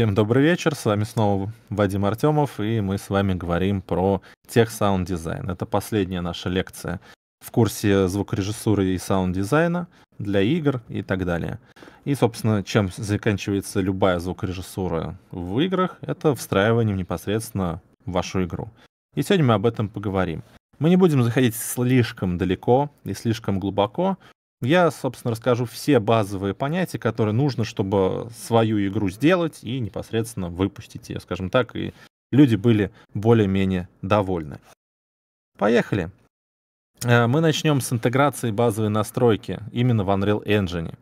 Всем добрый вечер, с вами снова Вадим Артемов, и мы с вами говорим про тех саунд-дизайн. Это последняя наша лекция в курсе звукорежиссуры и саунд-дизайна для игр и так далее. И, собственно, чем заканчивается любая звукорежиссура в играх, это встраиванием непосредственно в вашу игру. И сегодня мы об этом поговорим. Мы не будем заходить слишком далеко и слишком глубоко, я, собственно, расскажу все базовые понятия, которые нужно, чтобы свою игру сделать и непосредственно выпустить ее, скажем так, и люди были более-менее довольны. Поехали. Э, мы начнем с интеграции базовой настройки именно в Unreal Engine.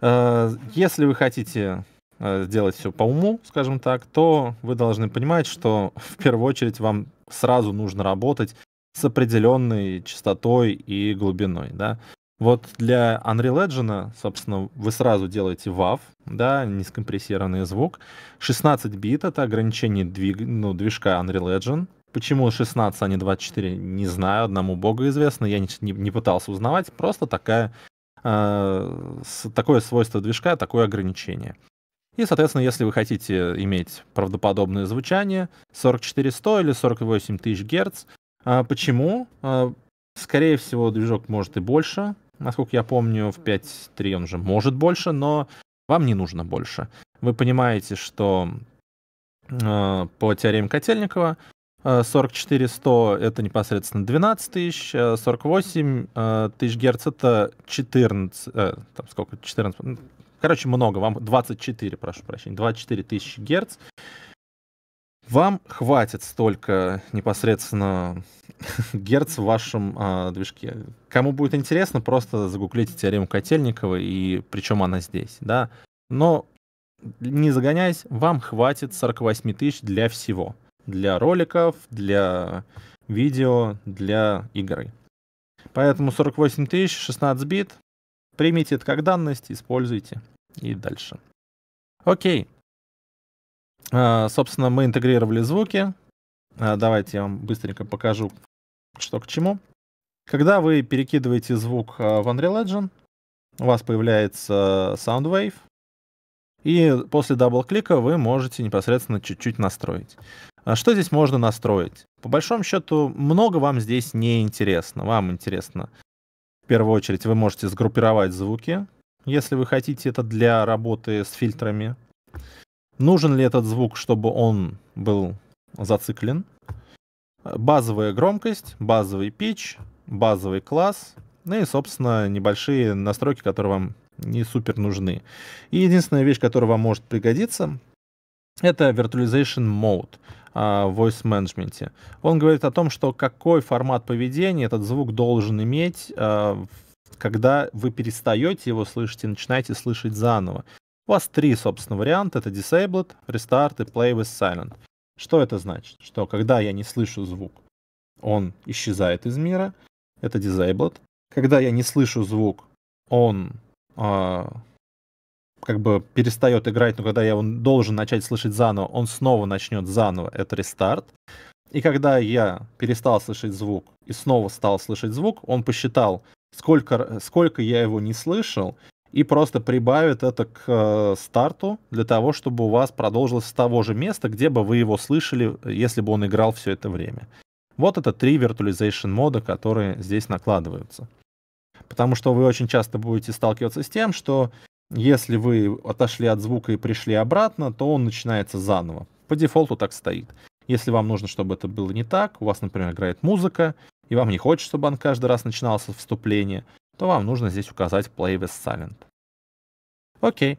Э, если вы хотите э, сделать все по уму, скажем так, то вы должны понимать, что в первую очередь вам сразу нужно работать с определенной частотой и глубиной. Да? Вот для Unreal Engine, собственно, вы сразу делаете WAV, да, низкомпрессированный звук. 16 бит — это ограничение двиг... ну, движка Unreal Engine. Почему 16, а не 24, не знаю, одному богу известно, я не, не, пытался узнавать, просто такая, э, такое свойство движка, такое ограничение. И, соответственно, если вы хотите иметь правдоподобное звучание, 44100 или 48 тысяч герц, э, почему? Э, скорее всего, движок может и больше, Насколько я помню, в 5.3 он уже может больше, но вам не нужно больше. Вы понимаете, что э, по теореме Котельникова 44-100 э, это непосредственно 12 тысяч, 48 э, э, тысяч герц это 14, э, там сколько, 14, короче, много, вам 24, прошу прощения, 24 тысячи герц. Вам хватит столько непосредственно герц в вашем э, движке. Кому будет интересно, просто загуглите теорему Котельникова и причем она здесь, да. Но не загоняясь, вам хватит 48 тысяч для всего. Для роликов, для видео, для игры. Поэтому 48 тысяч, 16 бит. Примите это как данность, используйте и дальше. Окей, а, собственно, мы интегрировали звуки. А, давайте я вам быстренько покажу, что к чему. Когда вы перекидываете звук а, в Unreal Engine, у вас появляется SoundWave, и после дабл-клика вы можете непосредственно чуть-чуть настроить. Что здесь можно настроить? По большому счету, много вам здесь не интересно. Вам интересно, в первую очередь, вы можете сгруппировать звуки, если вы хотите это для работы с фильтрами. Нужен ли этот звук, чтобы он был зациклен? Базовая громкость, базовый пич, базовый класс, ну и, собственно, небольшие настройки, которые вам не супер нужны. И единственная вещь, которая вам может пригодиться, это Virtualization Mode а, в Voice Management. Он говорит о том, что какой формат поведения этот звук должен иметь, а, когда вы перестаете его слышать и начинаете слышать заново. У вас три, собственно, варианта. Это Disabled, Restart и Play with Silent. Что это значит? Что когда я не слышу звук, он исчезает из мира. Это Disabled. Когда я не слышу звук, он э, как бы перестает играть, но когда я его должен начать слышать заново, он снова начнет заново. Это restart. И когда я перестал слышать звук и снова стал слышать звук, он посчитал, сколько, сколько я его не слышал, и просто прибавит это к э, старту для того, чтобы у вас продолжилось с того же места, где бы вы его слышали, если бы он играл все это время. Вот это три виртуализейшн мода, которые здесь накладываются. Потому что вы очень часто будете сталкиваться с тем, что если вы отошли от звука и пришли обратно, то он начинается заново. По дефолту так стоит. Если вам нужно, чтобы это было не так, у вас, например, играет музыка, и вам не хочется, чтобы он каждый раз начинался вступление, то вам нужно здесь указать Play with Silent. Окей.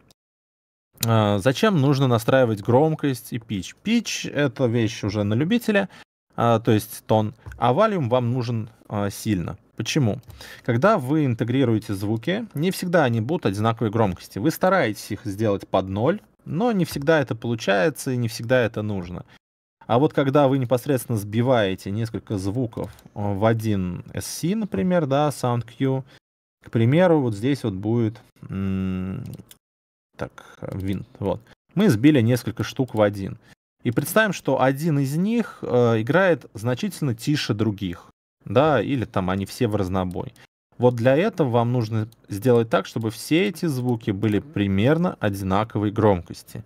А, зачем нужно настраивать громкость и pitch? Pitch — это вещь уже на любителя, а, то есть тон, а валюм вам нужен а, сильно. Почему? Когда вы интегрируете звуки, не всегда они будут одинаковой громкости. Вы стараетесь их сделать под ноль, но не всегда это получается и не всегда это нужно. А вот когда вы непосредственно сбиваете несколько звуков в один SC, например, да, SoundQ к примеру, вот здесь вот будет... Так, винт, вот. Мы сбили несколько штук в один. И представим, что один из них э, играет значительно тише других, да, или там они все в разнобой. Вот для этого вам нужно сделать так, чтобы все эти звуки были примерно одинаковой громкости.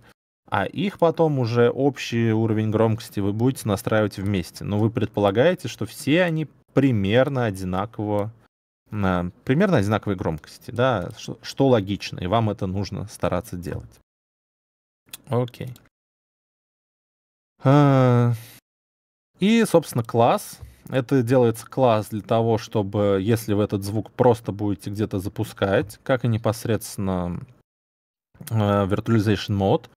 А их потом уже общий уровень громкости вы будете настраивать вместе. Но вы предполагаете, что все они примерно одинакового примерно одинаковой громкости, да, что, что логично, и вам это нужно стараться делать. Окей. А, и, собственно, класс. Это делается класс для того, чтобы, если вы этот звук просто будете где-то запускать, как и непосредственно э, виртуализационный мод.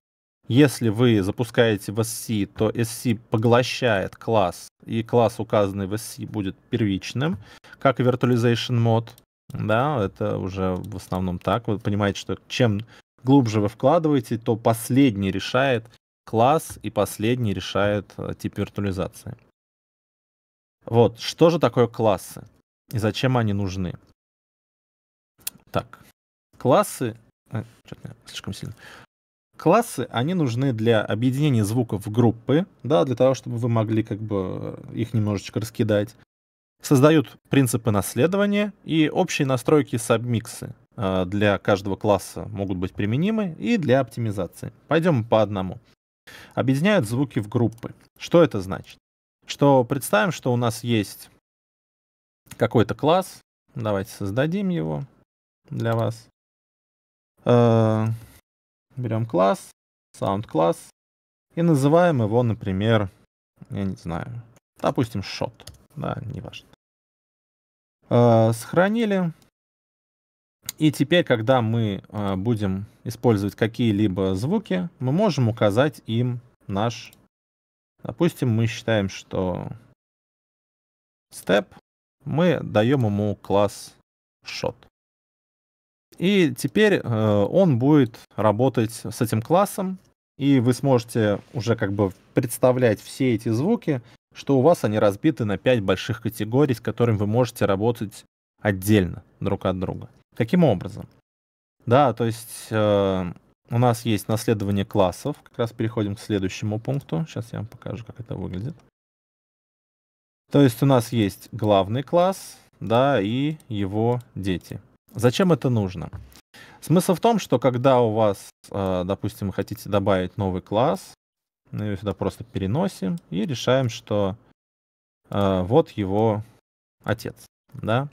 Если вы запускаете в SC, то SC поглощает класс, и класс, указанный в SC, будет первичным, как и Virtualization Mode. Да, это уже в основном так. Вы понимаете, что чем глубже вы вкладываете, то последний решает класс, и последний решает э, тип виртуализации. Вот, что же такое классы и зачем они нужны? Так, классы... А, слишком сильно классы, они нужны для объединения звуков в группы, да, для того, чтобы вы могли как бы э, их немножечко раскидать. Создают принципы наследования и общие настройки сабмиксы э, для каждого класса могут быть применимы и для оптимизации. Пойдем по одному. Объединяют звуки в группы. Что это значит? Что представим, что у нас есть какой-то класс. Давайте создадим его для вас э, Берем класс, sound класс, и называем его, например, я не знаю, допустим, shot. Да, неважно. Э, сохранили. И теперь, когда мы э, будем использовать какие-либо звуки, мы можем указать им наш... Допустим, мы считаем, что step, мы даем ему класс shot. И теперь э, он будет работать с этим классом, и вы сможете уже как бы представлять все эти звуки, что у вас они разбиты на 5 больших категорий, с которыми вы можете работать отдельно друг от друга. Каким образом? Да, то есть э, у нас есть наследование классов. Как раз переходим к следующему пункту. Сейчас я вам покажу, как это выглядит. То есть у нас есть главный класс, да, и его дети. Зачем это нужно? Смысл в том, что когда у вас, э, допустим, вы хотите добавить новый класс, мы его сюда просто переносим и решаем, что э, вот его отец, да.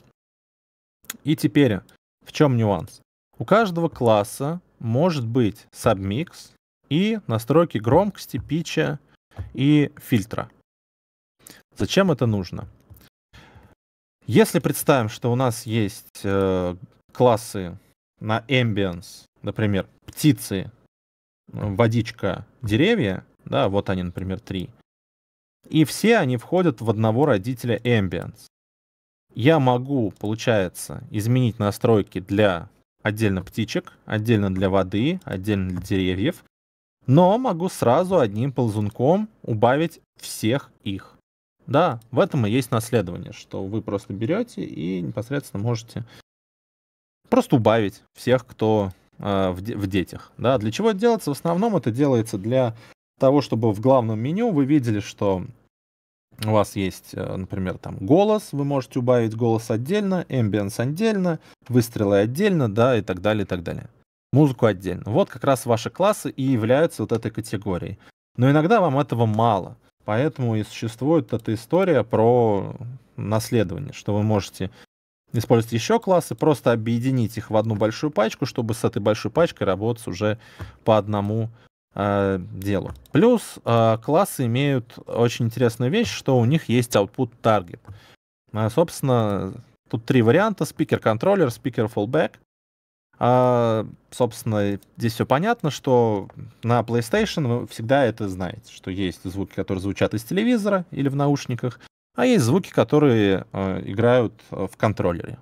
И теперь в чем нюанс? У каждого класса может быть submix и настройки громкости, пича и фильтра. Зачем это нужно? Если представим, что у нас есть э, классы на ambience, например, птицы, э, водичка, деревья, да, вот они, например, три, и все они входят в одного родителя ambience. Я могу, получается, изменить настройки для отдельно птичек, отдельно для воды, отдельно для деревьев, но могу сразу одним ползунком убавить всех их. Да, в этом и есть наследование, что вы просто берете и непосредственно можете просто убавить всех, кто э, в, в детях. Да, для чего это делается? В основном это делается для того, чтобы в главном меню вы видели, что у вас есть, э, например, там голос, вы можете убавить голос отдельно, эмбиенс отдельно, выстрелы отдельно, да, и так далее, и так далее. Музыку отдельно. Вот как раз ваши классы и являются вот этой категорией. Но иногда вам этого мало. Поэтому и существует эта история про наследование, что вы можете использовать еще классы, просто объединить их в одну большую пачку, чтобы с этой большой пачкой работать уже по одному э, делу. Плюс э, классы имеют очень интересную вещь, что у них есть output target. Э, собственно, тут три варианта. Speaker controller, speaker fallback. А, собственно, здесь все понятно, что на PlayStation вы всегда это знаете, что есть звуки, которые звучат из телевизора или в наушниках, а есть звуки, которые э, играют э, в контроллере.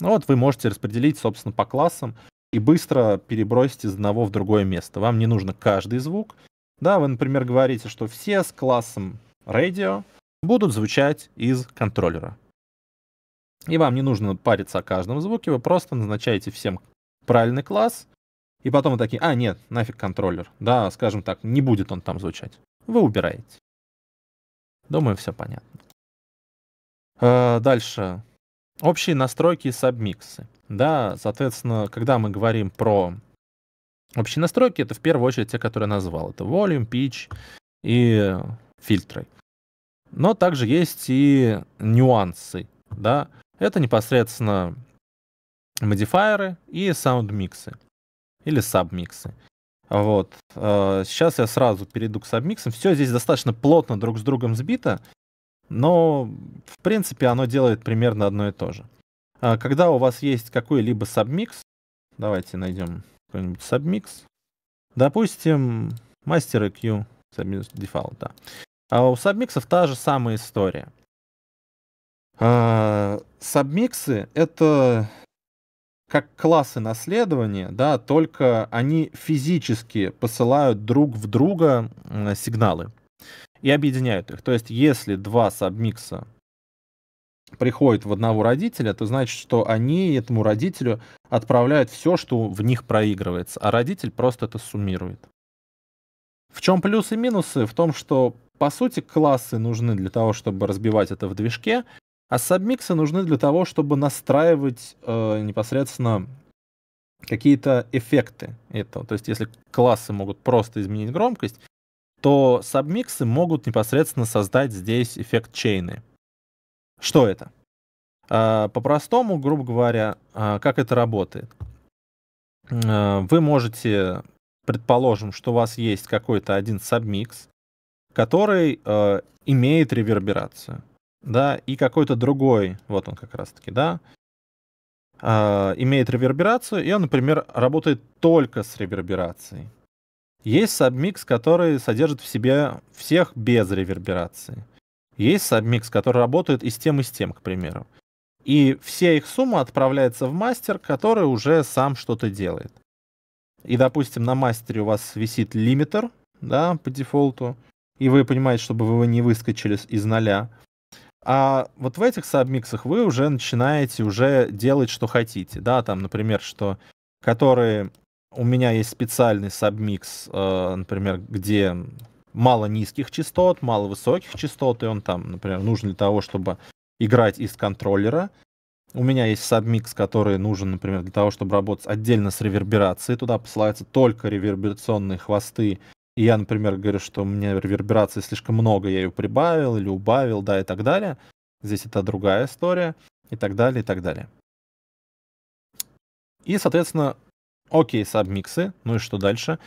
Ну вот вы можете распределить, собственно, по классам и быстро перебросить из одного в другое место. Вам не нужно каждый звук. Да, вы, например, говорите, что все с классом радио будут звучать из контроллера. И вам не нужно париться о каждом звуке, вы просто назначаете всем правильный класс, и потом вы такие, а, нет, нафиг контроллер. Да, скажем так, не будет он там звучать. Вы убираете. Думаю, все понятно. Э, дальше. Общие настройки и сабмиксы. Да, соответственно, когда мы говорим про общие настройки, это в первую очередь те, которые я назвал. Это volume, pitch и фильтры. Но также есть и нюансы, да. Это непосредственно модифайеры и саундмиксы или сабмиксы. Вот. Э, сейчас я сразу перейду к сабмиксам. Все здесь достаточно плотно друг с другом сбито, но в принципе оно делает примерно одно и то же. Э, когда у вас есть какой-либо сабмикс, давайте найдем какой-нибудь сабмикс. Допустим, мастер EQ, дефолт, да. А у сабмиксов та же самая история. Э, сабмиксы — это как классы наследования, да, только они физически посылают друг в друга сигналы и объединяют их. То есть, если два сабмикса приходят в одного родителя, то значит, что они этому родителю отправляют все, что в них проигрывается, а родитель просто это суммирует. В чем плюсы и минусы? В том, что, по сути, классы нужны для того, чтобы разбивать это в движке, а сабмиксы нужны для того, чтобы настраивать э, непосредственно какие-то эффекты этого. То есть, если классы могут просто изменить громкость, то сабмиксы могут непосредственно создать здесь эффект чейны. Что это? Э, по-простому, грубо говоря, э, как это работает. Э, вы можете, предположим, что у вас есть какой-то один сабмикс, который э, имеет реверберацию да, и какой-то другой, вот он как раз-таки, да, э, имеет реверберацию, и он, например, работает только с реверберацией. Есть сабмикс, который содержит в себе всех без реверберации. Есть сабмикс, который работает и с тем, и с тем, к примеру. И вся их сумма отправляется в мастер, который уже сам что-то делает. И, допустим, на мастере у вас висит лимитер, да, по дефолту, и вы понимаете, чтобы вы его не выскочили из ноля – а вот в этих сабмиксах вы уже начинаете уже делать, что хотите. Да, там, например, что которые... У меня есть специальный сабмикс, э, например, где мало низких частот, мало высоких частот, и он там, например, нужен для того, чтобы играть из контроллера. У меня есть сабмикс, который нужен, например, для того, чтобы работать отдельно с реверберацией. Туда посылаются только реверберационные хвосты и я, например, говорю, что мне меня реверберации слишком много, я ее прибавил или убавил, да, и так далее. Здесь это другая история, и так далее, и так далее. И, соответственно, окей, сабмиксы, ну и что дальше?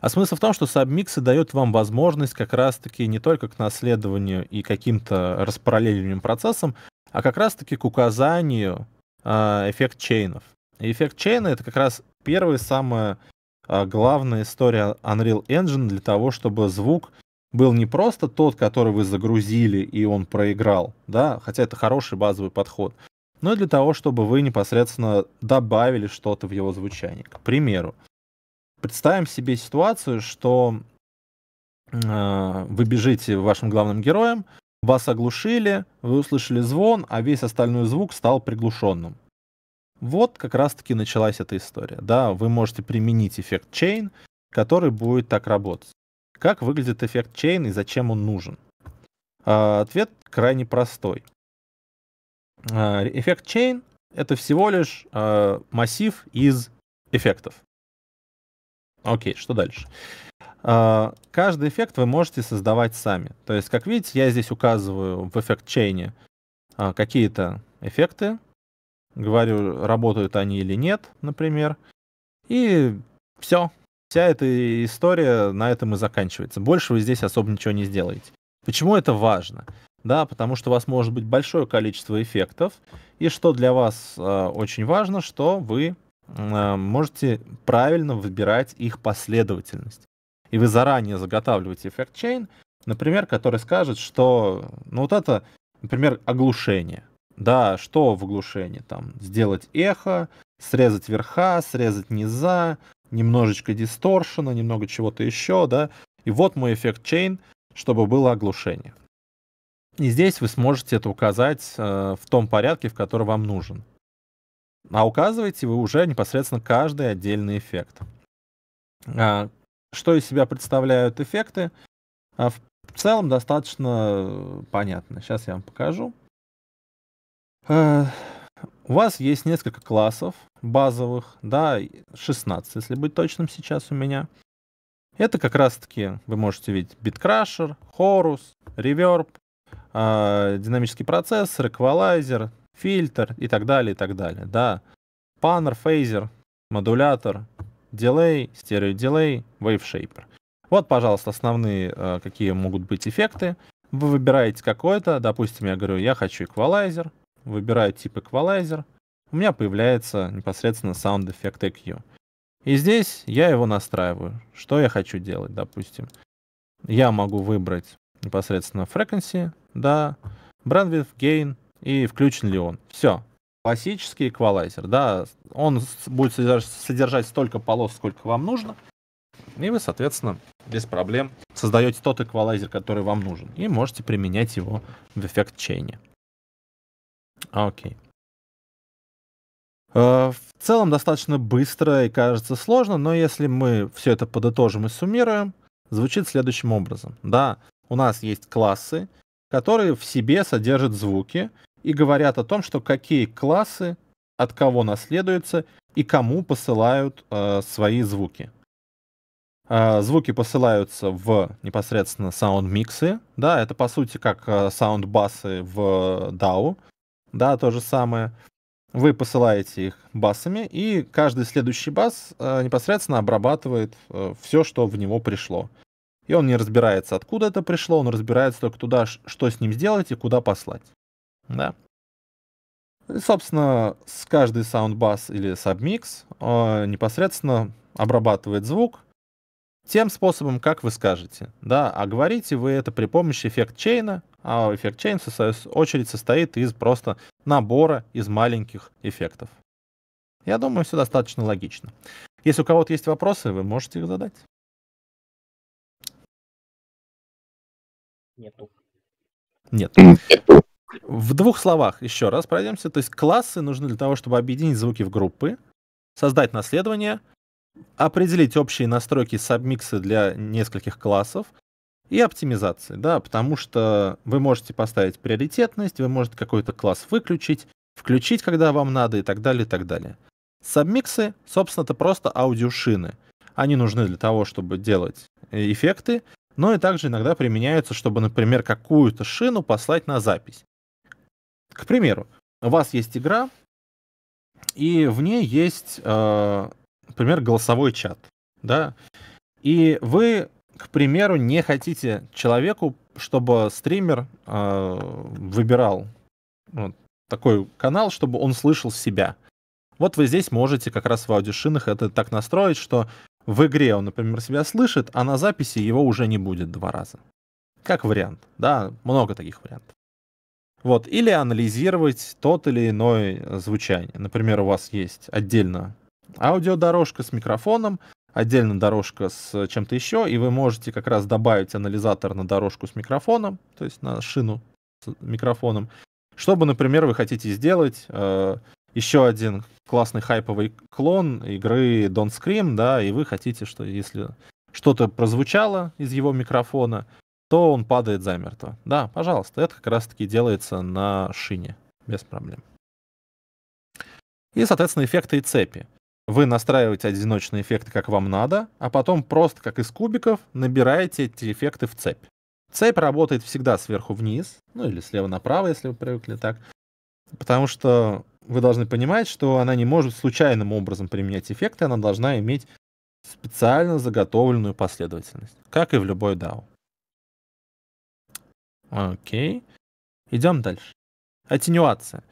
А смысл в том, что сабмиксы дают вам возможность как раз-таки не только к наследованию и каким-то распараллеливанием процессам, а как раз-таки к указанию э, эффект чейнов. И эффект чейна — это как раз первое самое а главная история Unreal Engine для того, чтобы звук был не просто тот, который вы загрузили и он проиграл, да, хотя это хороший базовый подход, но и для того, чтобы вы непосредственно добавили что-то в его звучание. К примеру, представим себе ситуацию, что э, вы бежите вашим главным героем, вас оглушили, вы услышали звон, а весь остальной звук стал приглушенным. Вот как раз-таки началась эта история. Да, вы можете применить эффект chain, который будет так работать. Как выглядит эффект chain и зачем он нужен? А, ответ крайне простой. А, эффект chain — это всего лишь а, массив из эффектов. Окей, что дальше? Каждый эффект вы можете создавать сами. То есть, как видите, я здесь указываю в эффект чейне какие-то эффекты, говорю, работают они или нет, например. И все. Вся эта история на этом и заканчивается. Больше вы здесь особо ничего не сделаете. Почему это важно? Да, потому что у вас может быть большое количество эффектов. И что для вас э, очень важно, что вы э, можете правильно выбирать их последовательность. И вы заранее заготавливаете эффект чейн, например, который скажет, что ну вот это, например, оглушение. Да, что в глушении там? Сделать эхо, срезать верха, срезать низа, немножечко дисторшена, немного чего-то еще, да. И вот мой эффект chain, чтобы было оглушение. И здесь вы сможете это указать э, в том порядке, в котором вам нужен. А указываете вы уже непосредственно каждый отдельный эффект. А, что из себя представляют эффекты? А в целом достаточно э, понятно. Сейчас я вам покажу. Э, у вас есть несколько классов базовых, да, 16, если быть точным сейчас у меня. Это как раз-таки, вы можете видеть, BitCrusher, Horus, Reverb, э, динамический процессор, эквалайзер, фильтр и так далее, и так далее, да. Панер, фейзер, модулятор, дилей, стереодилей, вейвшейпер. Вот, пожалуйста, основные, э, какие могут быть эффекты. Вы выбираете какой-то, допустим, я говорю, я хочу эквалайзер, выбираю тип эквалайзер, у меня появляется непосредственно саунд-эффект EQ. И здесь я его настраиваю. Что я хочу делать, допустим. Я могу выбрать непосредственно frequency, да, bandwidth, gain и включен ли он. Все. Классический эквалайзер, да, он будет содержать столько полос, сколько вам нужно. И вы, соответственно, без проблем создаете тот эквалайзер, который вам нужен. И можете применять его в эффект чейне. А, окей. Э, в целом достаточно быстро и кажется сложно, но если мы все это подытожим и суммируем, звучит следующим образом. Да, у нас есть классы, которые в себе содержат звуки и говорят о том, что какие классы от кого наследуются и кому посылают э, свои звуки. Э, звуки посылаются в непосредственно саунд-миксы. Да, это по сути как э, саунд-басы в э, DAO да, то же самое. Вы посылаете их басами, и каждый следующий бас э, непосредственно обрабатывает э, все, что в него пришло. И он не разбирается, откуда это пришло, он разбирается только туда, что с ним сделать и куда послать. Да. И, собственно, с каждый саундбас или сабмикс э, непосредственно обрабатывает звук, тем способом, как вы скажете. Да, а говорите вы это при помощи эффект чейна, а эффект чейн в свою очередь состоит из просто набора из маленьких эффектов. Я думаю, все достаточно логично. Если у кого-то есть вопросы, вы можете их задать. Нету. Нет. В двух словах еще раз пройдемся. То есть классы нужны для того, чтобы объединить звуки в группы, создать наследование — определить общие настройки сабмикса для нескольких классов и оптимизации, да, потому что вы можете поставить приоритетность, вы можете какой-то класс выключить, включить, когда вам надо и так далее, и так далее. Сабмиксы, собственно, это просто аудиошины. Они нужны для того, чтобы делать э, эффекты, но и также иногда применяются, чтобы, например, какую-то шину послать на запись. К примеру, у вас есть игра, и в ней есть э, например, голосовой чат, да, и вы, к примеру, не хотите человеку, чтобы стример э, выбирал вот, такой канал, чтобы он слышал себя. Вот вы здесь можете как раз в аудиошинах это так настроить, что в игре он, например, себя слышит, а на записи его уже не будет два раза. Как вариант, да, много таких вариантов. Вот, или анализировать тот или иной звучание. Например, у вас есть отдельно аудиодорожка с микрофоном, отдельно дорожка с э, чем-то еще, и вы можете как раз добавить анализатор на дорожку с микрофоном, то есть на шину с микрофоном. Чтобы, например, вы хотите сделать э, еще один классный хайповый клон игры Don't Scream, да, и вы хотите, что если что-то прозвучало из его микрофона, то он падает замертво. Да, пожалуйста, это как раз-таки делается на шине, без проблем. И, соответственно, эффекты и цепи. Вы настраиваете одиночные эффекты, как вам надо, а потом просто, как из кубиков, набираете эти эффекты в цепь. Цепь работает всегда сверху вниз, ну или слева направо, если вы привыкли так. Потому что вы должны понимать, что она не может случайным образом применять эффекты, она должна иметь специально заготовленную последовательность, как и в любой DAO. Окей. Идем дальше. Аттенюация.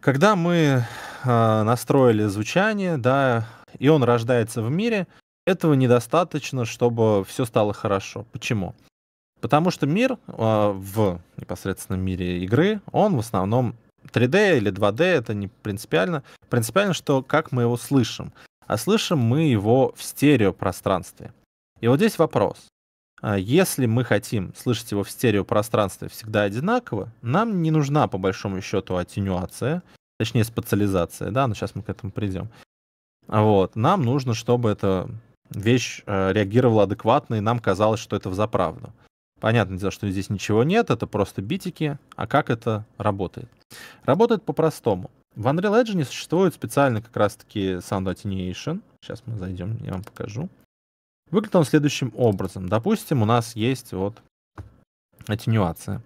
Когда мы Э, настроили звучание, да, и он рождается в мире, этого недостаточно, чтобы все стало хорошо. Почему? Потому что мир э, в непосредственном мире игры, он в основном 3D или 2D, это не принципиально. Принципиально, что как мы его слышим. А слышим мы его в стереопространстве. И вот здесь вопрос. А если мы хотим слышать его в стереопространстве всегда одинаково, нам не нужна, по большому счету, аттенюация — точнее специализация, да, но сейчас мы к этому придем. Вот, нам нужно, чтобы эта вещь э, реагировала адекватно, и нам казалось, что это взаправду заправду. Понятное дело, что здесь ничего нет, это просто битики. А как это работает? Работает по-простому. В Unreal Engine существует специально как раз-таки Sound Attenuation. Сейчас мы зайдем, я вам покажу. Выглядит он следующим образом. Допустим, у нас есть вот аттенюация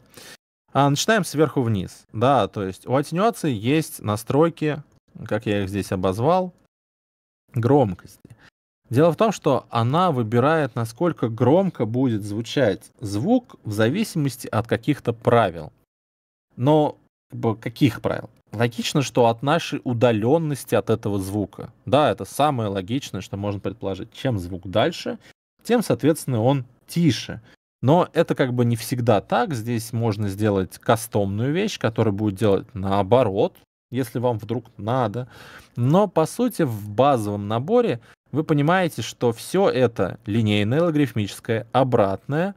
а начинаем сверху вниз. Да, то есть у аттенюации есть настройки, как я их здесь обозвал, громкости. Дело в том, что она выбирает, насколько громко будет звучать звук в зависимости от каких-то правил. Но каких правил? Логично, что от нашей удаленности от этого звука. Да, это самое логичное, что можно предположить. Чем звук дальше, тем, соответственно, он тише. Но это как бы не всегда так. Здесь можно сделать кастомную вещь, которая будет делать наоборот, если вам вдруг надо. Но по сути в базовом наборе вы понимаете, что все это линейное, логарифмическое, обратное,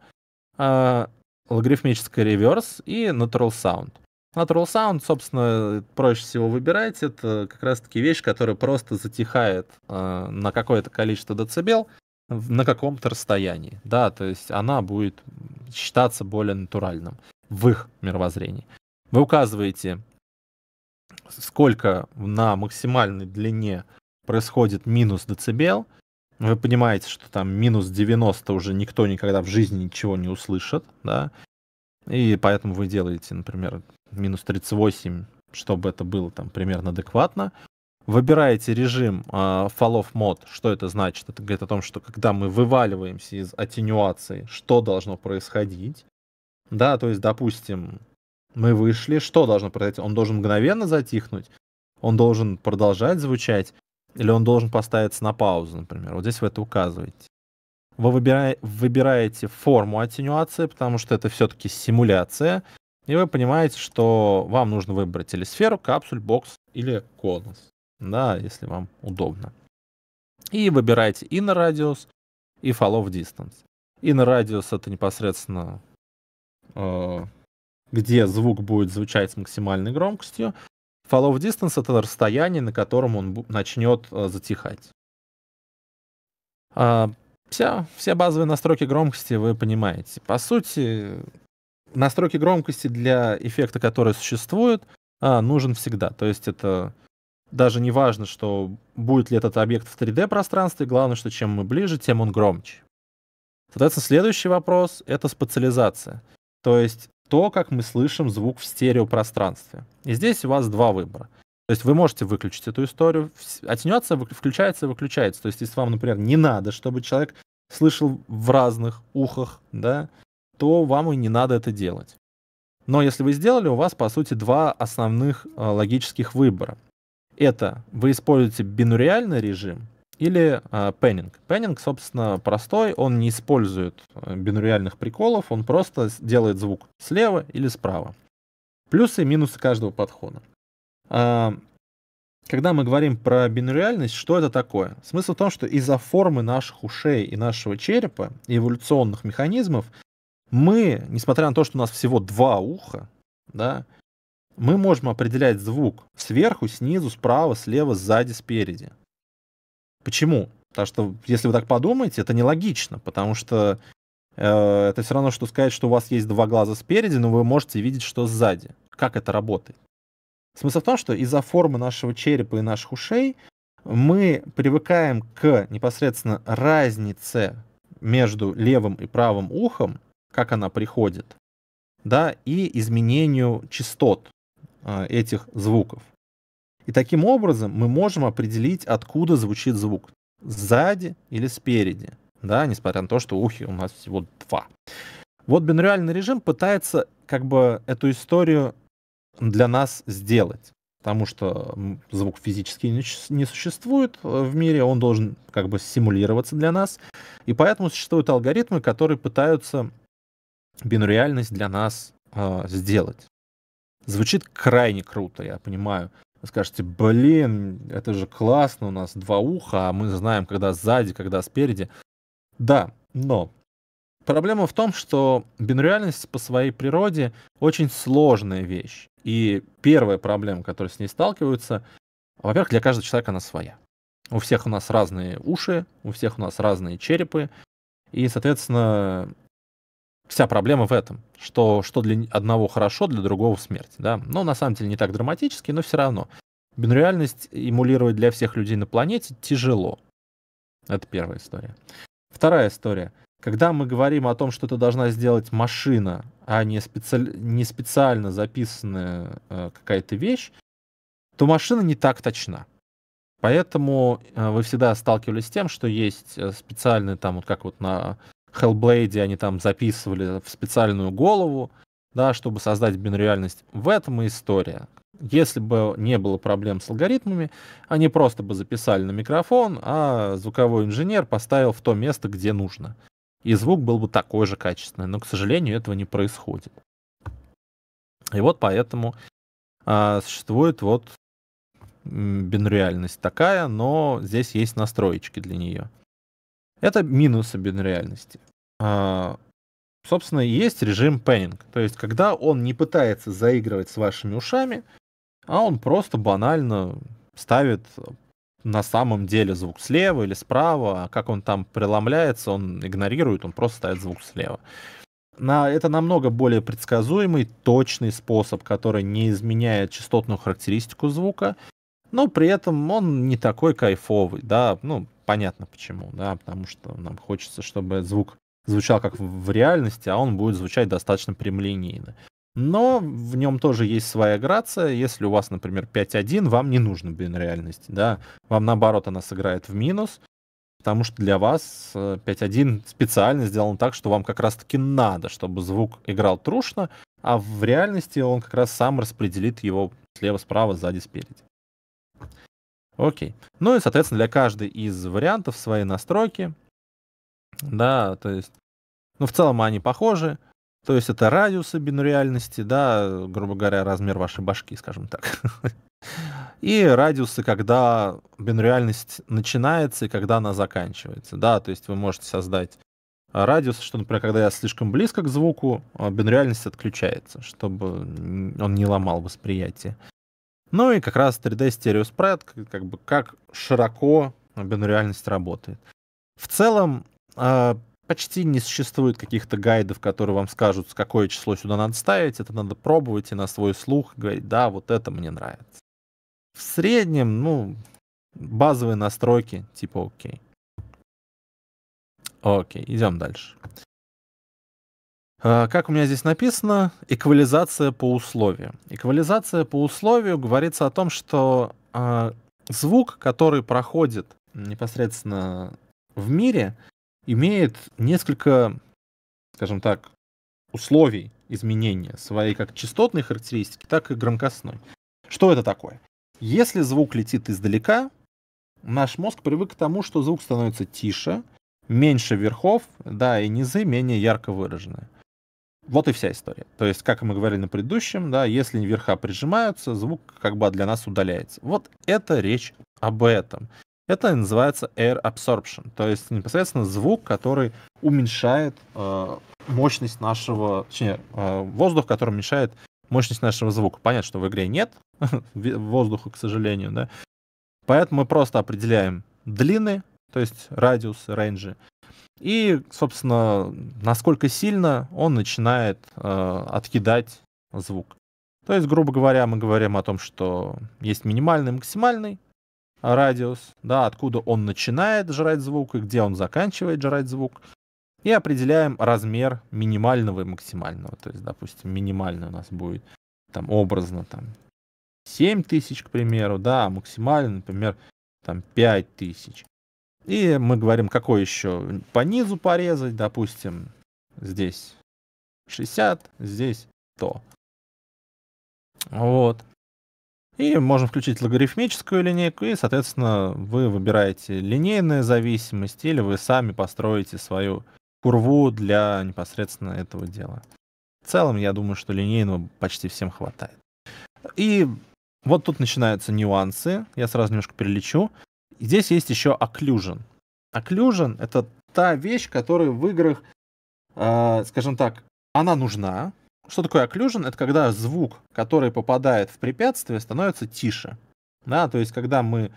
э, логарифмическое реверс и natural sound. Natural sound, собственно, проще всего выбирать. Это как раз-таки вещь, которая просто затихает э, на какое-то количество децибел на каком-то расстоянии, да, то есть она будет считаться более натуральным в их мировоззрении. Вы указываете, сколько на максимальной длине происходит минус децибел, вы понимаете, что там минус 90 уже никто никогда в жизни ничего не услышит, да, и поэтому вы делаете, например, минус 38, чтобы это было там примерно адекватно, выбираете режим э, fall off mode, что это значит? Это говорит о том, что когда мы вываливаемся из аттенюации, что должно происходить? Да, то есть, допустим, мы вышли, что должно произойти? Он должен мгновенно затихнуть, он должен продолжать звучать, или он должен поставиться на паузу, например. Вот здесь вы это указываете. Вы выбира... выбираете форму аттенюации, потому что это все-таки симуляция, и вы понимаете, что вам нужно выбрать или сферу, капсуль, бокс или конус да, если вам удобно. И выбирайте и на радиус, и follow distance. на радиус это непосредственно э, где звук будет звучать с максимальной громкостью. Follow distance это расстояние, на котором он начнет э, затихать. Э, вся, все базовые настройки громкости вы понимаете. По сути, настройки громкости для эффекта, который существует, э, нужен всегда. То есть это даже не важно, что будет ли этот объект в 3D-пространстве, главное, что чем мы ближе, тем он громче. Соответственно, следующий вопрос — это специализация. То есть то, как мы слышим звук в стереопространстве. И здесь у вас два выбора. То есть вы можете выключить эту историю, отнется, включается, выключается. То есть если вам, например, не надо, чтобы человек слышал в разных ухах, да, то вам и не надо это делать. Но если вы сделали, у вас, по сути, два основных э, логических выбора это вы используете бинуриальный режим или э, пеннинг. Пеннинг, собственно, простой, он не использует э, бинуриальных приколов, он просто делает звук слева или справа. Плюсы и минусы каждого подхода. Э, когда мы говорим про бинуриальность, что это такое? Смысл в том, что из-за формы наших ушей и нашего черепа и эволюционных механизмов мы, несмотря на то, что у нас всего два уха, да, мы можем определять звук сверху, снизу, справа, слева, сзади, спереди. Почему? Потому что, если вы так подумаете, это нелогично, потому что э, это все равно, что сказать, что у вас есть два глаза спереди, но вы можете видеть, что сзади. Как это работает? Смысл в том, что из-за формы нашего черепа и наших ушей мы привыкаем к непосредственно разнице между левым и правым ухом, как она приходит, да, и изменению частот. А, этих звуков. И таким образом мы можем определить, откуда звучит звук. Сзади или спереди. Да, несмотря на то, что ухи у нас всего два. Вот бинуриальный режим пытается как бы эту историю для нас сделать. Потому что звук физически не существует э, в мире, он должен как бы симулироваться для нас. И поэтому существуют алгоритмы, которые пытаются бинуриальность для нас э, сделать. Звучит крайне круто, я понимаю. Вы скажете, блин, это же классно, у нас два уха, а мы знаем, когда сзади, когда спереди. Да, но проблема в том, что бинреальность по своей природе очень сложная вещь. И первая проблема, которая с ней сталкиваются, во-первых, для каждого человека она своя. У всех у нас разные уши, у всех у нас разные черепы, и, соответственно, Вся проблема в этом, что, что для одного хорошо, для другого смерть. Да? Но на самом деле не так драматически, но все равно. Бинреальность эмулировать для всех людей на планете тяжело. Это первая история. Вторая история. Когда мы говорим о том, что это должна сделать машина, а не, специаль... не специально записанная э, какая-то вещь, то машина не так точна. Поэтому э, вы всегда сталкивались с тем, что есть э, специальные там, вот как вот на Hellblade они там записывали в специальную голову, да, чтобы создать бинреальность. В этом и история. Если бы не было проблем с алгоритмами, они просто бы записали на микрофон, а звуковой инженер поставил в то место, где нужно. И звук был бы такой же качественный. Но, к сожалению, этого не происходит. И вот поэтому а, существует вот бинреальность такая, но здесь есть настроечки для нее. Это минус обидной реальности. А, собственно, есть режим пеннинг. То есть, когда он не пытается заигрывать с вашими ушами, а он просто банально ставит на самом деле звук слева или справа, а как он там преломляется, он игнорирует, он просто ставит звук слева. На, это намного более предсказуемый, точный способ, который не изменяет частотную характеристику звука, но при этом он не такой кайфовый, да, ну, понятно почему, да, потому что нам хочется, чтобы звук звучал как в реальности, а он будет звучать достаточно прямолинейно. Но в нем тоже есть своя грация. Если у вас, например, 5.1, вам не нужно нужна реальности, да, вам наоборот она сыграет в минус, потому что для вас 5.1 э, специально сделан так, что вам как раз-таки надо, чтобы звук играл трушно, а в реальности он как раз сам распределит его слева, справа, сзади, спереди. Окей. Ну и, соответственно, для каждой из вариантов свои настройки. Да, то есть, ну, в целом они похожи. То есть это радиусы бинуриальности, да, грубо говоря, размер вашей башки, скажем так. И радиусы, когда бинуриальность начинается и когда она заканчивается. Да, то есть вы можете создать а, радиус, что, например, когда я слишком близко к звуку, а, бинуриальность отключается, чтобы он не ломал восприятие. Ну и как раз 3D стереоспред, как бы как широко ну, бинуреальность работает. В целом, а, почти не существует каких-то гайдов, которые вам скажут, какое число сюда надо ставить, это надо пробовать и на свой слух говорить, да, вот это мне нравится. В среднем, ну, базовые настройки типа окей. Окей, идем дальше. Э, как у меня здесь написано, эквализация по условию. Эквализация по условию говорится о том, что э, звук, который проходит непосредственно в мире, имеет несколько, скажем так, условий изменения своей как частотной характеристики, так и громкостной. Что это такое? Если звук летит издалека, наш мозг привык к тому, что звук становится тише, меньше верхов, да, и низы менее ярко выраженные. Вот и вся история. То есть, как мы говорили на предыдущем, да, если верха прижимаются, звук как бы для нас удаляется. Вот это речь об этом. Это называется air absorption, то есть непосредственно звук, который уменьшает э, мощность нашего, точнее, э, воздух, который уменьшает мощность нашего звука. Понятно, что в игре нет воздуха, к сожалению, да. Поэтому мы просто определяем длины, то есть радиус, рейнджи, и, собственно, насколько сильно он начинает э, откидать звук. То есть, грубо говоря, мы говорим о том, что есть минимальный максимальный радиус, да, откуда он начинает жрать звук и где он заканчивает жрать звук. И определяем размер минимального и максимального. То есть, допустим, минимальный у нас будет там образно там 7 тысяч, к примеру, да, а максимальный, например, там 5 тысяч. И мы говорим, какой еще по низу порезать, допустим, здесь 60, здесь 100. Вот. И можем включить логарифмическую линейку, и, соответственно, вы выбираете линейную зависимость, или вы сами построите свою курву для непосредственно этого дела. В целом, я думаю, что линейного почти всем хватает. И вот тут начинаются нюансы, я сразу немножко перелечу. Здесь есть еще occlusion. Occlusion — это та вещь, которая в играх, э, скажем так, она нужна. Что такое occlusion? Это когда звук, который попадает в препятствие, становится тише. Да, то есть когда мы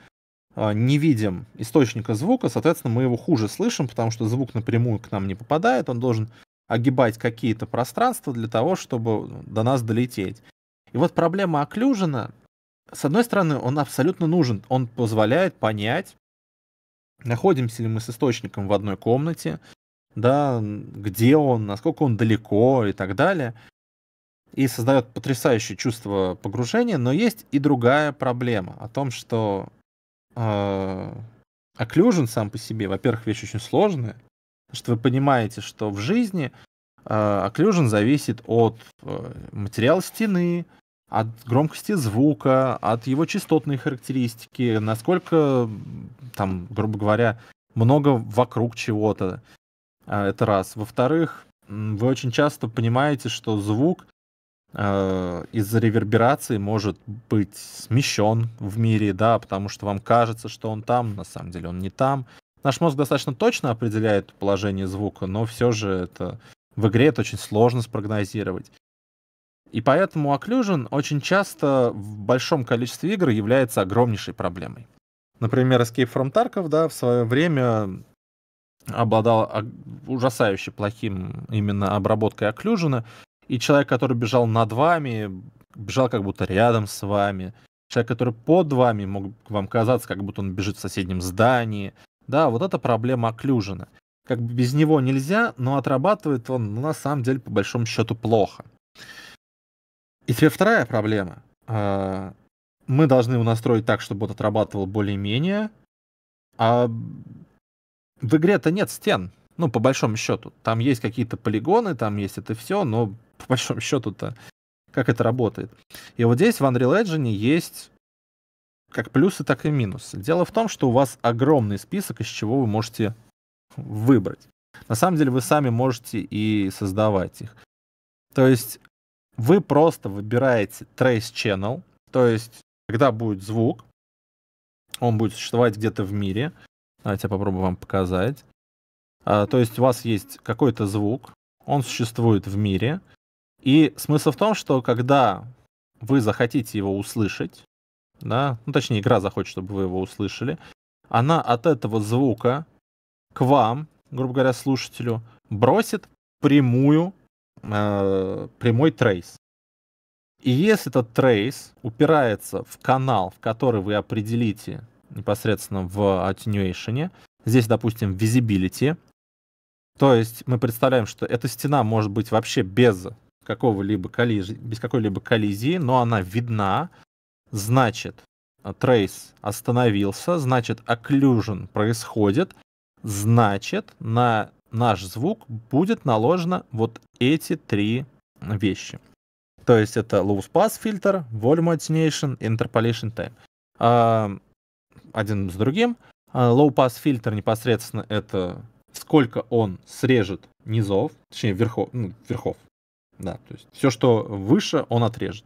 э, не видим источника звука, соответственно, мы его хуже слышим, потому что звук напрямую к нам не попадает, он должен огибать какие-то пространства для того, чтобы до нас долететь. И вот проблема окклюжена с одной стороны, он абсолютно нужен. Он позволяет понять, находимся ли мы с источником в одной комнате, да, где он, насколько он далеко и так далее. И создает потрясающее чувство погружения, но есть и другая проблема о том, что э, окклюжен сам по себе, во-первых, вещь очень сложная, потому что вы понимаете, что в жизни э, окклюжен зависит от э, материала стены, от громкости звука, от его частотной характеристики, насколько там, грубо говоря, много вокруг чего-то. А, это раз. Во-вторых, вы очень часто понимаете, что звук э, из-за реверберации может быть смещен в мире, да, потому что вам кажется, что он там, на самом деле он не там. Наш мозг достаточно точно определяет положение звука, но все же это в игре это очень сложно спрогнозировать. И поэтому occlusion очень часто в большом количестве игр является огромнейшей проблемой. Например, Escape from Tarkov, да, в свое время обладал ужасающе плохим именно обработкой окклюжена, и человек, который бежал над вами, бежал как будто рядом с вами. Человек, который под вами, мог вам казаться, как будто он бежит в соседнем здании. Да, вот это проблема окклюжена. Как бы без него нельзя, но отрабатывает он на самом деле по большому счету плохо. И теперь вторая проблема. А, мы должны его настроить так, чтобы он отрабатывал более-менее, а в игре-то нет стен, ну, по большому счету. Там есть какие-то полигоны, там есть это все, но по большому счету-то как это работает. И вот здесь в Unreal Engine есть как плюсы, так и минусы. Дело в том, что у вас огромный список, из чего вы можете выбрать. На самом деле вы сами можете и создавать их. То есть вы просто выбираете Trace Channel, то есть, когда будет звук, он будет существовать где-то в мире. Давайте я попробую вам показать. А, то есть у вас есть какой-то звук, он существует в мире. И смысл в том, что когда вы захотите его услышать, да, ну точнее игра захочет, чтобы вы его услышали, она от этого звука к вам, грубо говоря, слушателю, бросит прямую Э, прямой трейс. И если этот трейс упирается в канал, в который вы определите непосредственно в attenuation, здесь, допустим, visibility, то есть мы представляем, что эта стена может быть вообще без какого-либо коллизии, без какой-либо коллизии, но она видна, значит, трейс остановился, значит, occlusion происходит, значит, на наш звук будет наложено вот эти три вещи. То есть это low pass фильтр, volume attenuation, interpolation time. А, один с другим. А low pass фильтр непосредственно это сколько он срежет низов, точнее верхов, ну, верхов. Да, то есть все, что выше, он отрежет.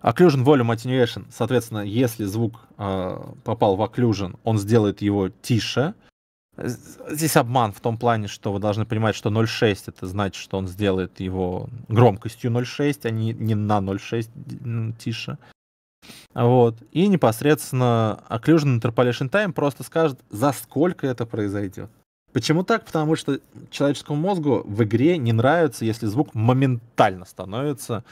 Occlusion Volume Attenuation, соответственно, если звук э, попал в occlusion, он сделает его тише. Э, Здесь обман в том плане, что вы должны понимать, что 0.6 это значит, что он сделает его громкостью 0.6, а не, не на 0.6 тише. Вот. И непосредственно Occlusion Interpolation Time просто скажет, за сколько это произойдет. Почему так? Потому что человеческому мозгу в игре не нравится, если звук моментально становится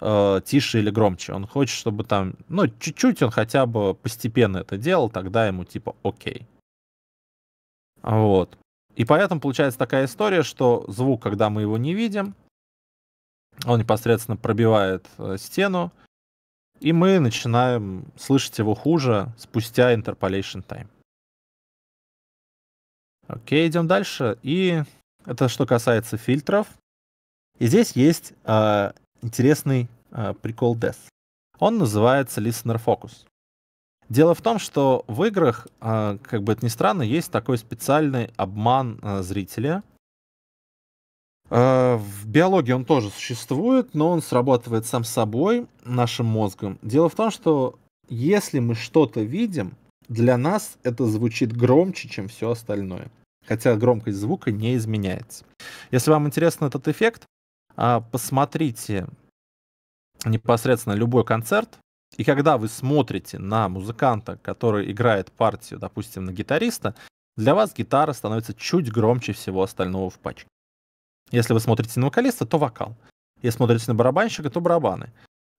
э, тише или громче. Он хочет, чтобы там, ну, чуть-чуть он хотя бы постепенно это делал, тогда ему типа окей. Вот. И поэтому получается такая история, что звук, когда мы его не видим, он непосредственно пробивает э, стену, и мы начинаем слышать его хуже спустя interpolation time. Окей, идем дальше. И это что касается фильтров. И здесь есть э, интересный э, прикол DES. Он называется Listener Focus. Дело в том, что в играх, а, как бы это ни странно, есть такой специальный обман а, зрителя. А, в биологии он тоже существует, но он срабатывает сам собой, нашим мозгом. Дело в том, что если мы что-то видим, для нас это звучит громче, чем все остальное. Хотя громкость звука не изменяется. Если вам интересен этот эффект, посмотрите непосредственно любой концерт, и когда вы смотрите на музыканта, который играет партию, допустим, на гитариста, для вас гитара становится чуть громче всего остального в пачке. Если вы смотрите на вокалиста, то вокал. Если смотрите на барабанщика, то барабаны.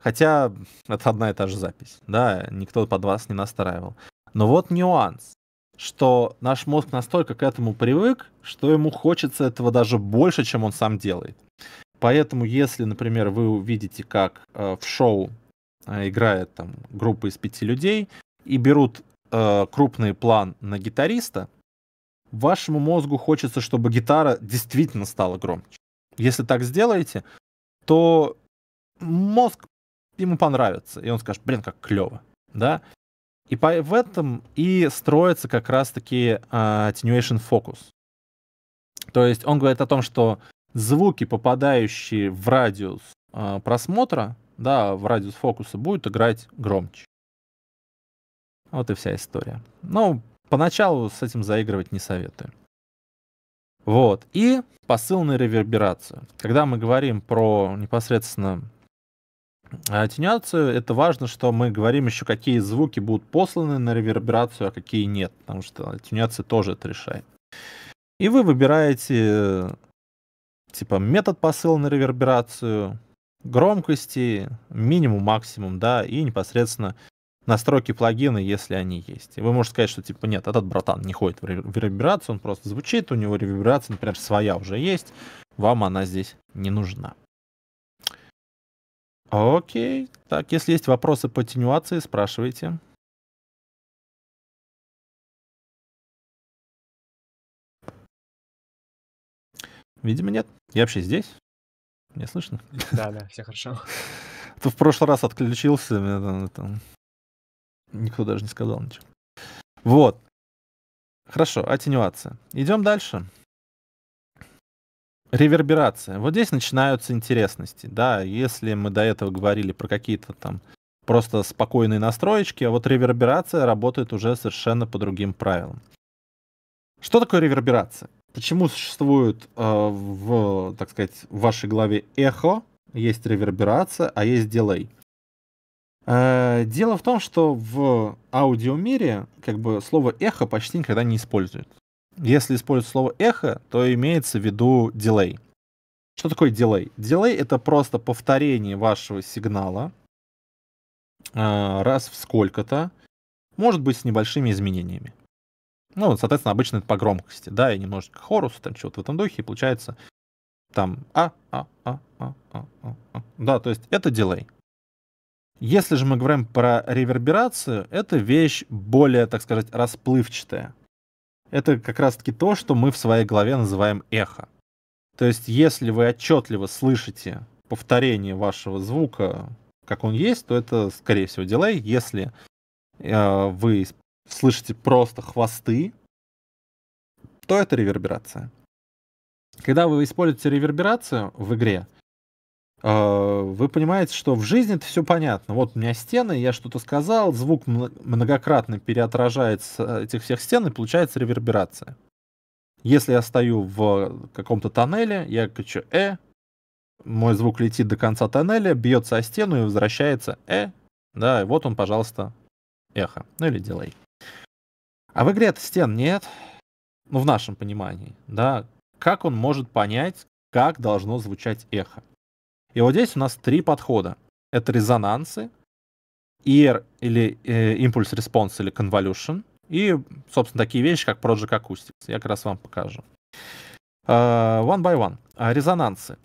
Хотя это одна и та же запись, да, никто под вас не настраивал. Но вот нюанс, что наш мозг настолько к этому привык, что ему хочется этого даже больше, чем он сам делает. Поэтому, если, например, вы увидите, как э, в шоу Э, играет там группа из пяти людей, и берут э, крупный план на гитариста, вашему мозгу хочется, чтобы гитара действительно стала громче. Если так сделаете, то мозг ему понравится, и он скажет, блин, как клево, да? И по, в этом и строится как раз-таки э, attenuation focus. То есть он говорит о том, что звуки, попадающие в радиус э, просмотра, да, в радиус фокуса будет играть громче. Вот и вся история. Ну, поначалу с этим заигрывать не советую. Вот. И посыл на реверберацию. Когда мы говорим про непосредственно а, Тенюацию, это важно, что мы говорим еще, какие звуки будут посланы на реверберацию, а какие нет, потому что тенюация тоже это решает. И вы выбираете типа метод посыла на реверберацию, громкости, минимум, максимум, да, и непосредственно настройки плагина, если они есть. И вы можете сказать, что типа нет, этот братан не ходит в реверберацию, он просто звучит, у него реверберация, например, своя уже есть, вам она здесь не нужна. Окей, так, если есть вопросы по тенюации, спрашивайте. Видимо, нет. Я вообще здесь. Меня слышно? Да, да, все хорошо. Ты в прошлый раз отключился, меня там, там... никто даже не сказал ничего. Вот. Хорошо, аттенюация. Идем дальше. Реверберация. Вот здесь начинаются интересности. Да, если мы до этого говорили про какие-то там просто спокойные настроечки, а вот реверберация работает уже совершенно по другим правилам. Что такое реверберация? почему существует э, в, так сказать, в вашей главе эхо, есть реверберация, а есть дилей? Э, дело в том, что в аудиомире как бы слово эхо почти никогда не используют. Если используют слово эхо, то имеется в виду дилей. Что такое дилей? Дилей это просто повторение вашего сигнала э, раз в сколько-то, может быть, с небольшими изменениями. Ну, соответственно, обычно это по громкости, да, и немножечко хоруса там чего-то в этом духе, и получается там а, а, а, а, а, а, а. Да, то есть это дилей. Если же мы говорим про реверберацию, это вещь более, так сказать, расплывчатая. Это как раз-таки то, что мы в своей голове называем эхо. То есть, если вы отчетливо слышите повторение вашего звука, как он есть, то это, скорее всего, дилей. Если э, вы слышите просто хвосты, то это реверберация. Когда вы используете реверберацию в игре, э, вы понимаете, что в жизни это все понятно. Вот у меня стены, я что-то сказал, звук многократно переотражается э, этих всех стен, и получается реверберация. Если я стою в каком-то тоннеле, я кричу «э», мой звук летит до конца тоннеля, бьется о стену и возвращается «э», да, и вот он, пожалуйста, эхо, ну или дилей. А в игре стен нет, ну, в нашем понимании, да. Как он может понять, как должно звучать эхо? И вот здесь у нас три подхода. Это резонансы, ER или э, Impulse Response или Convolution, и, собственно, такие вещи, как Project Acoustics. Я как раз вам покажу. Uh, one by one. Uh, резонансы.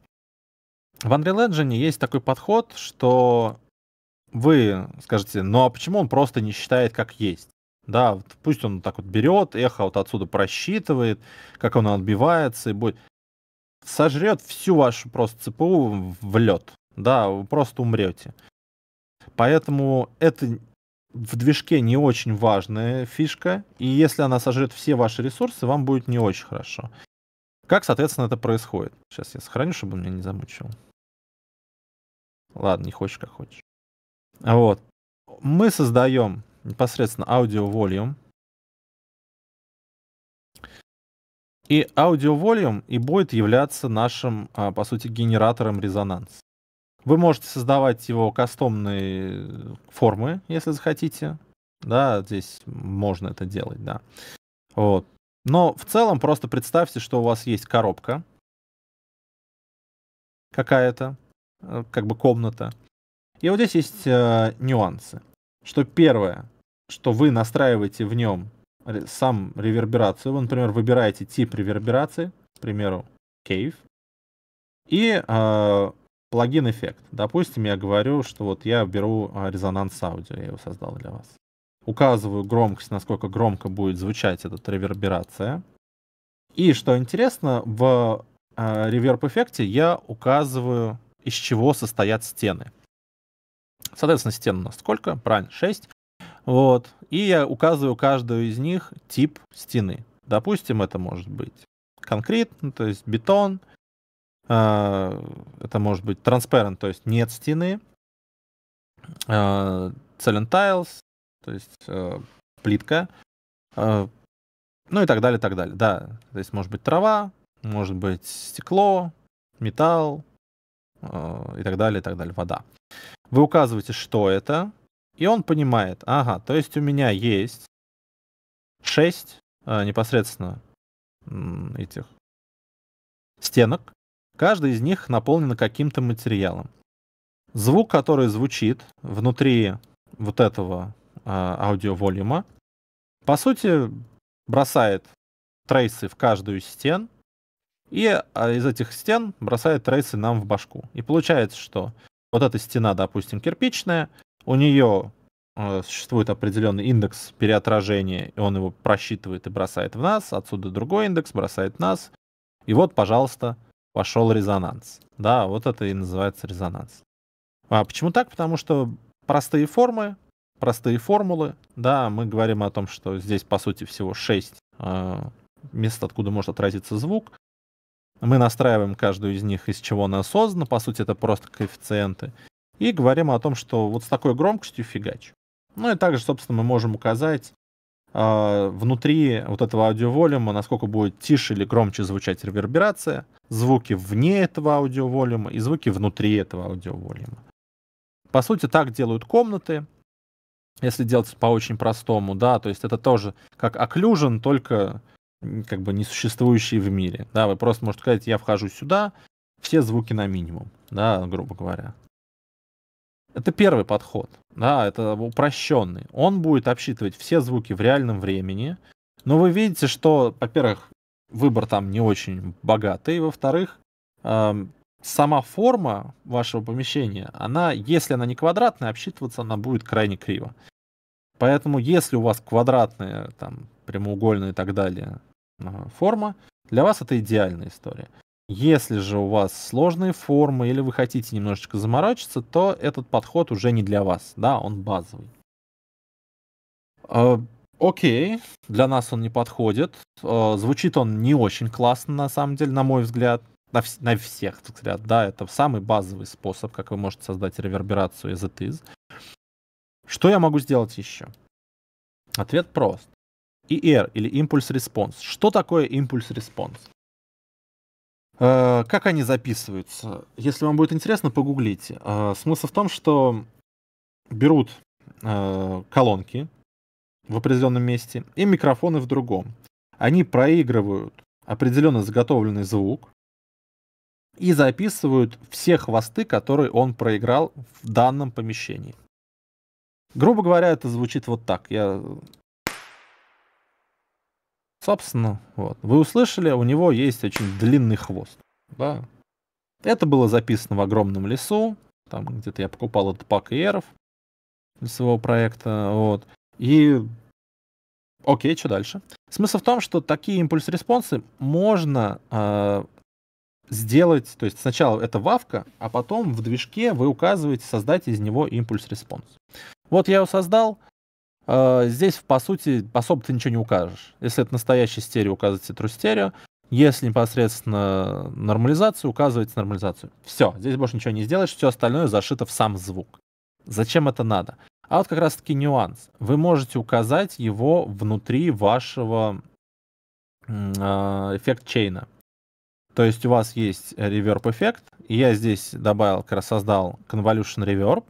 В Unreal Engine есть такой подход, что вы скажете, ну а почему он просто не считает как есть? Да, пусть он так вот берет, эхо а вот отсюда просчитывает, как он отбивается и будет. Сожрет всю вашу просто ЦПУ в лед. Да, вы просто умрете. Поэтому это в движке не очень важная фишка, и если она сожрет все ваши ресурсы, вам будет не очень хорошо. Как, соответственно, это происходит? Сейчас я сохраню, чтобы он меня не замучил. Ладно, не хочешь, как хочешь. Вот. Мы создаем непосредственно аудио volume. И аудио volume и будет являться нашим, а, по сути, генератором резонанс. Вы можете создавать его кастомные формы, если захотите. Да, здесь можно это делать, да. Вот. Но в целом просто представьте, что у вас есть коробка какая-то, э, как бы комната. И вот здесь есть э, нюансы. Что первое, что вы настраиваете в нем сам реверберацию. Вы, например, выбираете тип реверберации, к примеру, Cave, и э, плагин эффект. Допустим, я говорю, что вот я беру а, резонанс аудио, я его создал для вас. Указываю громкость, насколько громко будет звучать эта реверберация. И что интересно, в э, а, реверб эффекте я указываю, из чего состоят стены. Соответственно, стен у нас сколько? Правильно, 6. Вот. И я указываю каждую из них тип стены. Допустим, это может быть конкрет, ну, то есть бетон. А, это может быть transparent, то есть нет стены. Э, а, silent tiles, то есть а, плитка. ну и так далее, так далее. Да, то есть может быть трава, может быть стекло, металл и так далее, и так далее, вода. Вы указываете, что это, и он понимает, ага, то есть у меня есть 6 э, непосредственно этих стенок. Каждая из них наполнена каким-то материалом. Звук, который звучит внутри вот этого э, аудиоволюма, по сути, бросает трейсы в каждую из стен, и а, из этих стен бросает трейсы нам в башку. И получается, что вот эта стена, допустим, кирпичная, у нее э, существует определенный индекс переотражения, и он его просчитывает и бросает в нас, отсюда другой индекс бросает в нас, и вот, пожалуйста, пошел резонанс. Да, вот это и называется резонанс. А почему так? Потому что простые формы, простые формулы, да, мы говорим о том, что здесь, по сути, всего 6 э, мест, откуда может отразиться звук. Мы настраиваем каждую из них, из чего она создана, по сути, это просто коэффициенты и говорим о том, что вот с такой громкостью фигач. Ну и также, собственно, мы можем указать э, внутри вот этого аудиоволюма, насколько будет тише или громче звучать реверберация, звуки вне этого аудиоволюма и звуки внутри этого аудиоволюма. По сути, так делают комнаты, если делать по очень простому, да, то есть это тоже как occlusion, только как бы не существующий в мире, да, вы просто можете сказать, я вхожу сюда, все звуки на минимум, да, грубо говоря. Это первый подход, да, это упрощенный. Он будет обсчитывать все звуки в реальном времени. Но вы видите, что, во-первых, выбор там не очень богатый, во-вторых, эм, сама форма вашего помещения, она, если она не квадратная, обсчитываться она будет крайне криво. Поэтому, если у вас квадратная, там, прямоугольная и так далее э, форма, для вас это идеальная история. Если же у вас сложные формы или вы хотите немножечко заморочиться, то этот подход уже не для вас, да, он базовый. А, окей, для нас он не подходит. А, звучит он не очень классно, на самом деле, на мой взгляд. На, вс- на всех взгляд, да, это самый базовый способ, как вы можете создать реверберацию из из. Что я могу сделать еще? Ответ прост. ER или импульс-респонс. Что такое импульс-респонс? Э, как они записываются? Если вам будет интересно, погуглите. Э, смысл в том, что берут э, колонки в определенном месте и микрофоны в другом. Они проигрывают определенно заготовленный звук и записывают все хвосты, которые он проиграл в данном помещении. Грубо говоря, это звучит вот так. Я Собственно, вот. Вы услышали, у него есть очень длинный хвост. Да. Это было записано в огромном лесу. Там где-то я покупал этот пак иеров для своего проекта. Вот. И Окей, что дальше? Смысл в том, что такие импульс-респонсы можно э, сделать, то есть сначала это вавка, а потом в движке вы указываете создать из него импульс-респонс. Вот я его создал, а, здесь, по сути, особо ты ничего не укажешь. Если это настоящий стерео, указывайте true stereo. Если непосредственно нормализацию, указывайте нормализацию. Все, здесь больше ничего не сделаешь, все остальное зашито в сам звук. Зачем это надо? А вот как раз таки нюанс. Вы можете указать его внутри вашего а, эффект чейна. То есть у вас есть реверб эффект. Я здесь добавил, как раз создал convolution reverb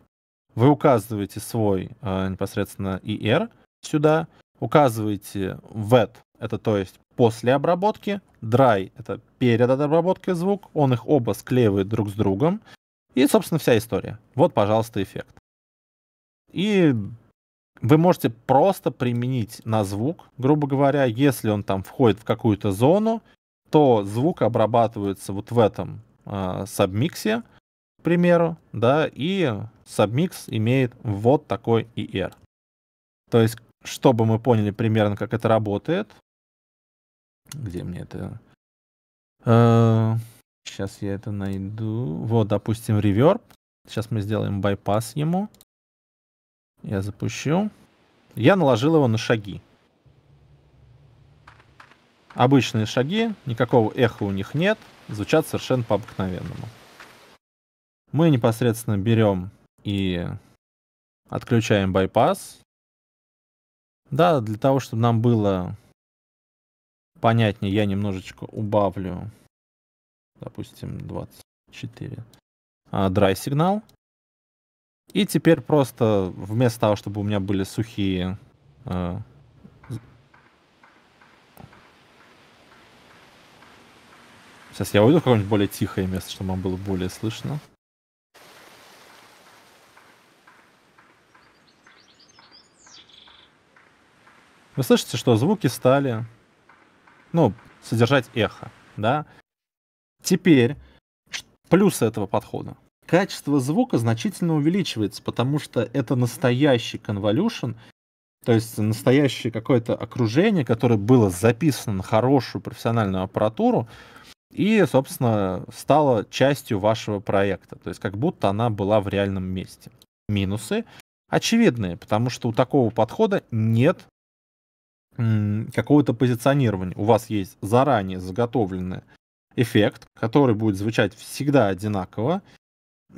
вы указываете свой э, непосредственно IR сюда, указываете wet, это то есть после обработки, dry, это перед обработкой звук, он их оба склеивает друг с другом, и, собственно, вся история. Вот, пожалуйста, эффект. И вы можете просто применить на звук, грубо говоря, если он там входит в какую-то зону, то звук обрабатывается вот в этом э, сабмиксе, к примеру, да, и сабмикс имеет вот такой ER. То есть, чтобы мы поняли примерно, как это работает, где мне это... Э, сейчас я это найду. Вот, допустим, реверб. Сейчас мы сделаем байпас ему. Я запущу. Я наложил его на шаги. Обычные шаги, никакого эха у них нет, звучат совершенно по-обыкновенному. Мы непосредственно берем и отключаем байпас. Да, для того, чтобы нам было понятнее, я немножечко убавлю, допустим, 24 а, драй сигнал. И теперь просто вместо того, чтобы у меня были сухие а, Сейчас я уйду в какое-нибудь более тихое место, чтобы вам было более слышно. Вы слышите, что звуки стали, ну, содержать эхо, да? Теперь плюс этого подхода. Качество звука значительно увеличивается, потому что это настоящий конволюшн, то есть настоящее какое-то окружение, которое было записано на хорошую профессиональную аппаратуру и, собственно, стало частью вашего проекта. То есть как будто она была в реальном месте. Минусы очевидные, потому что у такого подхода нет какого-то позиционирования. У вас есть заранее заготовленный эффект, который будет звучать всегда одинаково.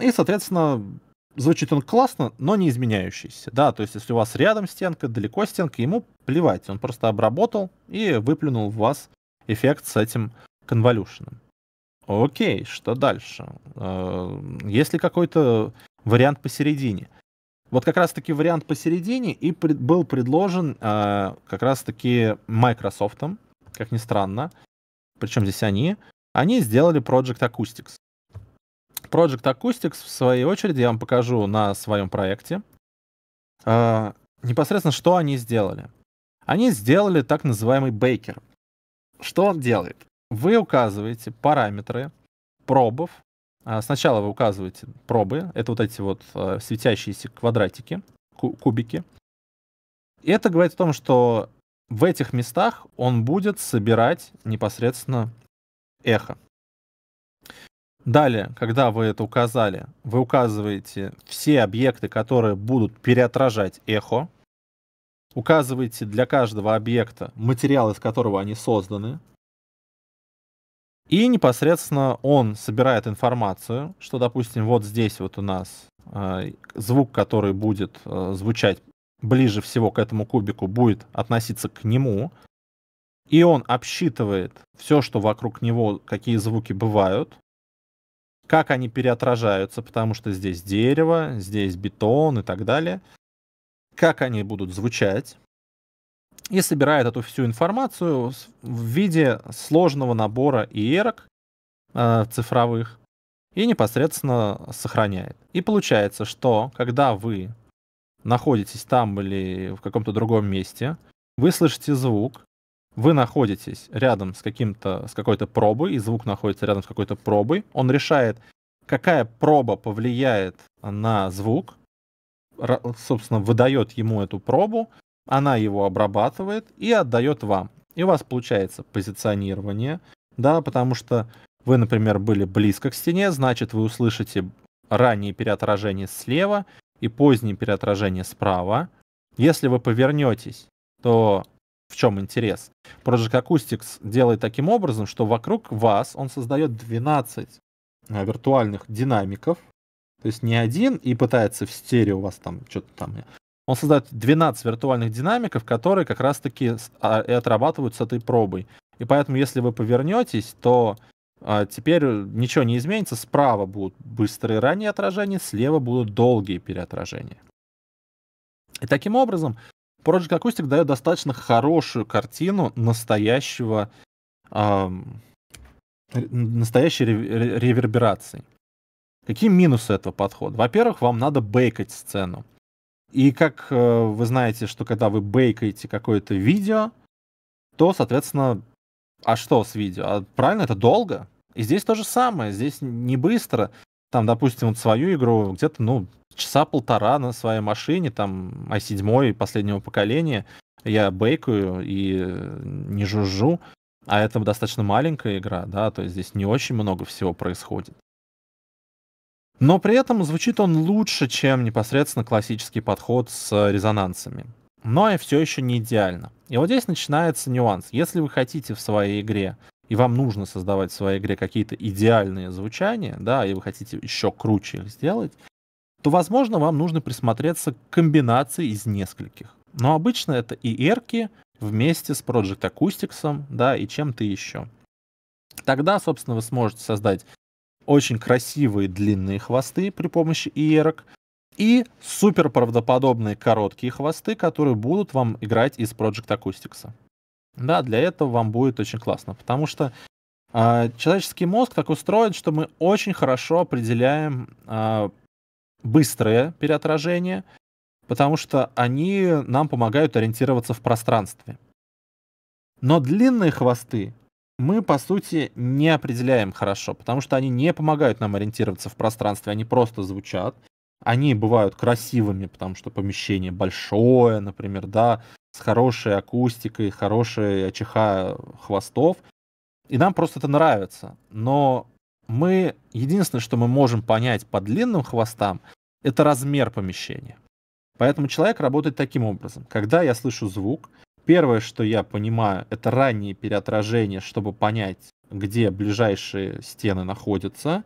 И, соответственно, звучит он классно, но не изменяющийся. Да, то есть если у вас рядом стенка, далеко стенка, ему плевать. Он просто обработал и выплюнул в вас эффект с этим конволюшеном. Окей, что дальше? Э, есть ли какой-то вариант посередине? Вот как раз-таки вариант посередине и пред, был предложен э, как раз-таки Microsoft, как ни странно. Причем здесь они. Они сделали Project Acoustics. Project Acoustics, в своей очереди, я вам покажу на своем проекте. Э, непосредственно, что они сделали. Они сделали так называемый бейкер. Что он делает? Вы указываете параметры пробов а, сначала вы указываете пробы, это вот эти вот э, светящиеся квадратики, кубики. И это говорит о том, что в этих местах он будет собирать непосредственно эхо. Далее, когда вы это указали, вы указываете все объекты, которые будут переотражать эхо. Указываете для каждого объекта материал, из которого они созданы. И непосредственно он собирает информацию, что, допустим, вот здесь вот у нас э, звук, который будет э, звучать ближе всего к этому кубику, будет относиться к нему. И он обсчитывает все, что вокруг него, какие звуки бывают, как они переотражаются, потому что здесь дерево, здесь бетон и так далее, как они будут звучать и собирает эту всю информацию в виде сложного набора иерок э, цифровых и непосредственно сохраняет. И получается, что когда вы находитесь там или в каком-то другом месте, вы слышите звук, вы находитесь рядом с, каким-то, с какой-то пробой, и звук находится рядом с какой-то пробой, он решает, какая проба повлияет на звук, собственно, выдает ему эту пробу, она его обрабатывает и отдает вам. И у вас получается позиционирование, да, потому что вы, например, были близко к стене, значит, вы услышите раннее переотражение слева и позднее переотражение справа. Если вы повернетесь, то в чем интерес? Project Acoustics делает таким образом, что вокруг вас он создает 12 э, виртуальных динамиков, то есть не один и пытается в стерео у вас там что-то там он создает 12 виртуальных динамиков, которые как раз-таки а, и отрабатывают с этой пробой. И поэтому, если вы повернетесь, то а, теперь ничего не изменится. Справа будут быстрые ранние отражения, слева будут долгие переотражения. И таким образом Project Acoustic дает достаточно хорошую картину настоящего э, настоящей реверберации. Какие минусы этого подхода? Во-первых, вам надо бейкать сцену. И как э, вы знаете, что когда вы бейкаете какое-то видео, то, соответственно, а что с видео? А правильно, это долго. И здесь то же самое, здесь не быстро. Там, допустим, вот свою игру где-то, ну, часа полтора на своей машине, там, i7 а последнего поколения, я бейкаю и не жужжу. А это достаточно маленькая игра, да, то есть здесь не очень много всего происходит. Но при этом звучит он лучше, чем непосредственно классический подход с э, резонансами. Но и все еще не идеально. И вот здесь начинается нюанс. Если вы хотите в своей игре, и вам нужно создавать в своей игре какие-то идеальные звучания, да, и вы хотите еще круче их сделать, то, возможно, вам нужно присмотреться к комбинации из нескольких. Но обычно это и эрки вместе с Project Acoustics, да, и чем-то еще. Тогда, собственно, вы сможете создать очень красивые длинные хвосты при помощи иерок и супер правдоподобные короткие хвосты, которые будут вам играть из Project Acoustics. Да, для этого вам будет очень классно, потому что э, человеческий мозг так устроен, что мы очень хорошо определяем э, быстрое переотражение, потому что они нам помогают ориентироваться в пространстве. Но длинные хвосты мы, по сути, не определяем хорошо, потому что они не помогают нам ориентироваться в пространстве, они просто звучат. Они бывают красивыми, потому что помещение большое, например, да, с хорошей акустикой, хорошей чиха хвостов. И нам просто это нравится. Но мы, единственное, что мы можем понять по длинным хвостам, это размер помещения. Поэтому человек работает таким образом. Когда я слышу звук, Первое, что я понимаю, это ранние переотражения, чтобы понять, где ближайшие стены находятся,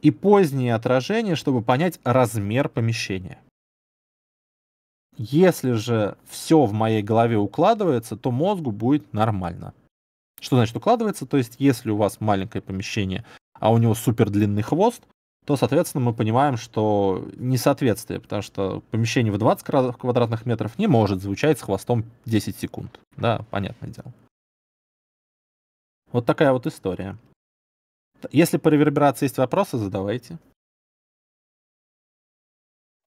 и поздние отражения, чтобы понять размер помещения. Если же все в моей голове укладывается, то мозгу будет нормально. Что значит укладывается? То есть, если у вас маленькое помещение, а у него супер длинный хвост, то, соответственно, мы понимаем, что несоответствие, потому что помещение в 20 квадратных метров не может звучать с хвостом 10 секунд. Да, понятное дело. Вот такая вот история. Если по реверберации есть вопросы, задавайте.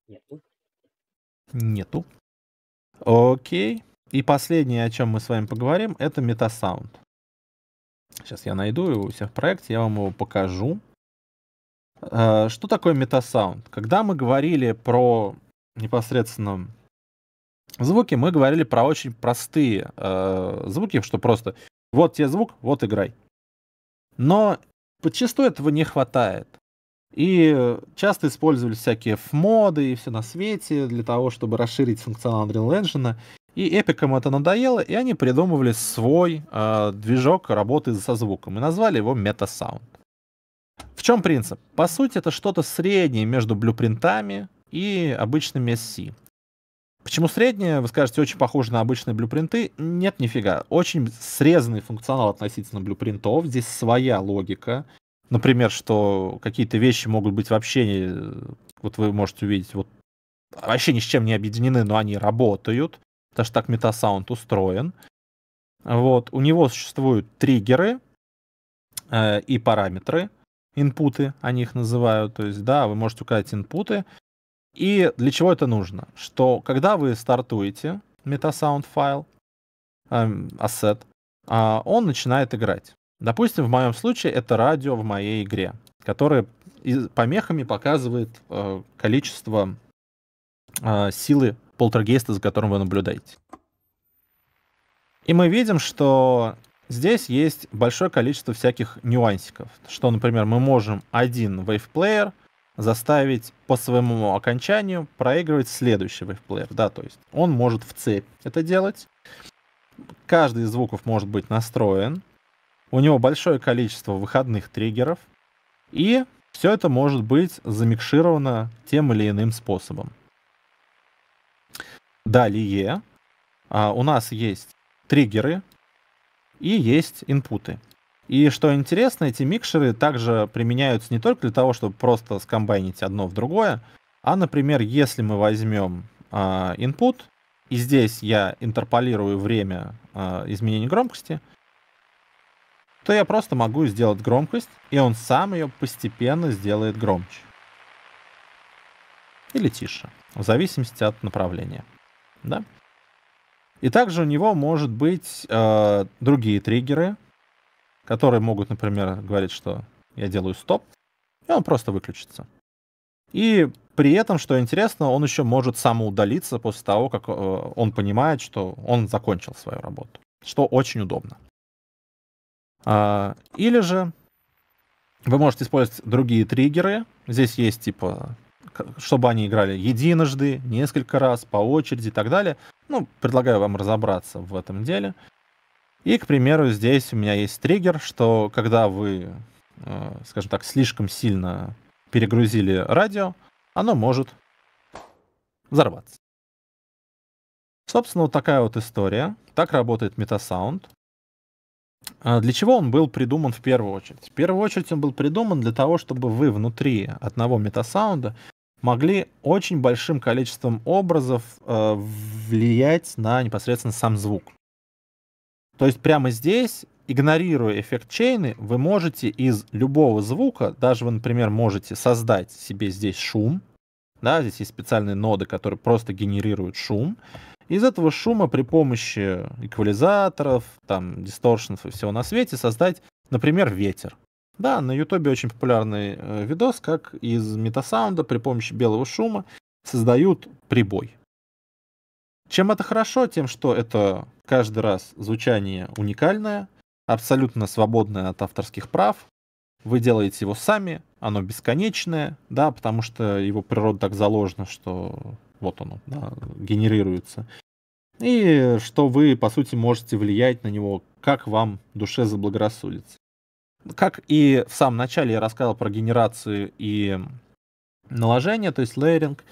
Нету. Нету. Окей. И последнее, о чем мы с вами поговорим, это метасаунд. Сейчас я найду его у себя в проекте, я вам его покажу. Э, что такое метасаунд? Когда мы говорили про непосредственно звуки, мы говорили про очень простые э, звуки, что просто вот тебе звук, вот играй. Но подчастую этого не хватает. И часто использовались всякие моды и все на свете для того, чтобы расширить функционал Unreal Engine. И эпикам это надоело, и они придумывали свой э, движок работы со звуком и назвали его метасаунд. В чем принцип? По сути, это что-то среднее между блюпринтами и обычными SC. Почему среднее? Вы скажете, очень похоже на обычные блюпринты. Нет, нифига. Очень срезанный функционал относительно блюпринтов. Здесь своя логика. Например, что какие-то вещи могут быть вообще... Не... Вот вы можете увидеть, вот вообще ни с чем не объединены, но они работают. Потому что так метасаунд устроен. Вот. У него существуют триггеры э, и параметры инпуты они их называют, то есть, да, вы можете указать инпуты. И для чего это нужно? Что когда вы стартуете метасаунд файл, эм, ассет, а, он начинает играть. Допустим, в моем случае это радио в моей игре, которое помехами показывает э, количество э, силы полтергейста, за которым вы наблюдаете. И мы видим, что Здесь есть большое количество всяких нюансиков, что, например, мы можем один вейвплеер заставить по своему окончанию проигрывать следующий вейвплеер, да, то есть он может в цепь это делать. Каждый из звуков может быть настроен, у него большое количество выходных триггеров, и все это может быть замикшировано тем или иным способом. Далее а, у нас есть триггеры, и есть инпуты. И что интересно, эти микшеры также применяются не только для того, чтобы просто скомбайнить одно в другое, а, например, если мы возьмем э, input, и здесь я интерполирую время э, изменения громкости, то я просто могу сделать громкость, и он сам ее постепенно сделает громче. Или тише, в зависимости от направления. Да? И также у него может быть э, другие триггеры, которые могут, например, говорить, что я делаю стоп, и он просто выключится. И при этом, что интересно, он еще может самоудалиться после того, как э, он понимает, что он закончил свою работу, что очень удобно. Э, или же вы можете использовать другие триггеры. Здесь есть типа чтобы они играли единожды, несколько раз, по очереди и так далее. Ну, предлагаю вам разобраться в этом деле. И, к примеру, здесь у меня есть триггер, что когда вы, э, скажем так, слишком сильно перегрузили радио, оно может взорваться. Собственно, вот такая вот история. Так работает метасаунд. А для чего он был придуман в первую очередь? В первую очередь он был придуман для того, чтобы вы внутри одного метасаунда могли очень большим количеством образов э, влиять на непосредственно сам звук. То есть прямо здесь, игнорируя эффект чейны, вы можете из любого звука, даже вы, например, можете создать себе здесь шум, да, здесь есть специальные ноды, которые просто генерируют шум. Из этого шума при помощи эквализаторов, там, дисторшенов и всего на свете создать, например, ветер. Да, на Ютубе очень популярный э, видос, как из метасаунда при помощи белого шума создают прибой. Чем это хорошо? Тем, что это каждый раз звучание уникальное, абсолютно свободное от авторских прав. Вы делаете его сами, оно бесконечное, да, потому что его природа так заложена, что вот оно, да, генерируется. И что вы, по сути, можете влиять на него, как вам душе заблагорассудится как и в самом начале я рассказывал про генерацию и наложение, то есть лейеринг,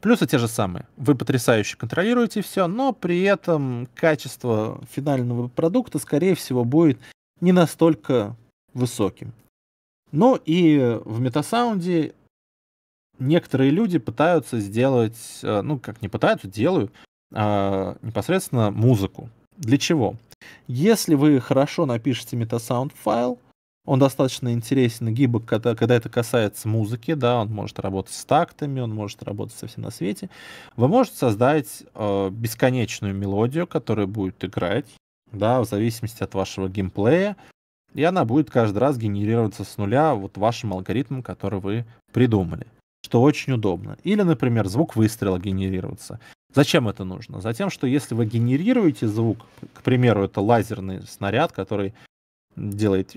плюсы те же самые. Вы потрясающе контролируете все, но при этом качество финального продукта, скорее всего, будет не настолько высоким. Ну и в метасаунде некоторые люди пытаются сделать, э, ну как не пытаются, делают а, непосредственно музыку. Для чего? Если вы хорошо напишете метасаунд файл, он достаточно интересен и гибок, когда, когда это касается музыки, да, он может работать с тактами, он может работать со всем на свете. Вы можете создать э, бесконечную мелодию, которая будет играть, да, в зависимости от вашего геймплея, и она будет каждый раз генерироваться с нуля вот вашим алгоритмом, который вы придумали, что очень удобно. Или, например, звук выстрела генерироваться. Зачем это нужно? Затем, что если вы генерируете звук, к примеру, это лазерный снаряд, который делает,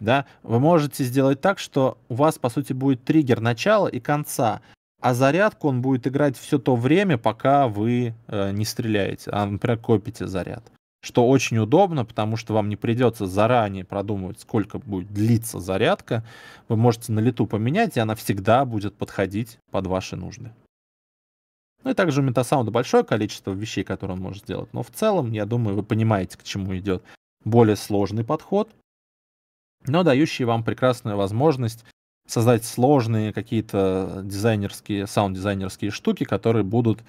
да, вы можете сделать так, что у вас, по сути, будет триггер начала и конца, а зарядку он будет играть все то время, пока вы э, не стреляете, а, например, копите заряд. Что очень удобно, потому что вам не придется заранее продумывать, сколько будет длиться зарядка. Вы можете на лету поменять, и она всегда будет подходить под ваши нужды. Ну и также у Метасаунда большое количество вещей, которые он может сделать. Но в целом, я думаю, вы понимаете, к чему идет более сложный подход, но дающий вам прекрасную возможность создать сложные какие-то дизайнерские, саунд-дизайнерские штуки, которые будут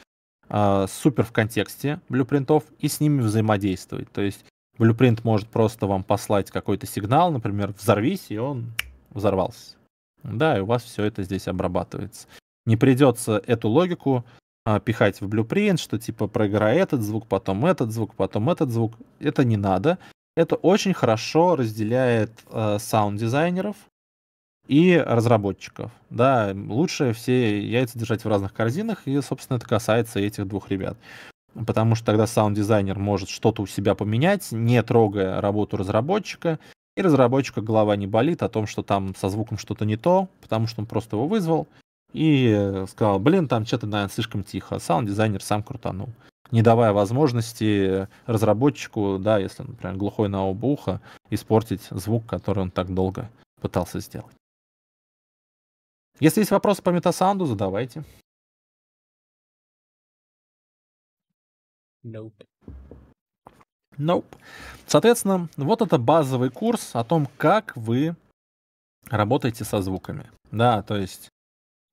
э, супер в контексте блюпринтов и с ними взаимодействовать. То есть блюпринт может просто вам послать какой-то сигнал, например, взорвись, и он взорвался. Да, и у вас все это здесь обрабатывается. Не придется эту логику э, пихать в блюпринт, что типа проиграй этот звук, потом этот звук, потом этот звук. Это не надо. Это очень хорошо разделяет э, саунд-дизайнеров и разработчиков. Да, лучше все яйца держать в разных корзинах, и, собственно, это касается этих двух ребят. Потому что тогда саунд-дизайнер может что-то у себя поменять, не трогая работу разработчика, и разработчика голова не болит о том, что там со звуком что-то не то, потому что он просто его вызвал и э, сказал, блин, там что-то, наверное, слишком тихо. Саунд-дизайнер сам крутанул не давая возможности разработчику, да, если, например, глухой на оба уха, испортить звук, который он так долго пытался сделать. Если есть вопросы по метасаунду, задавайте. Nope. Nope. Соответственно, вот это базовый курс о том, как вы работаете со звуками. Да, то есть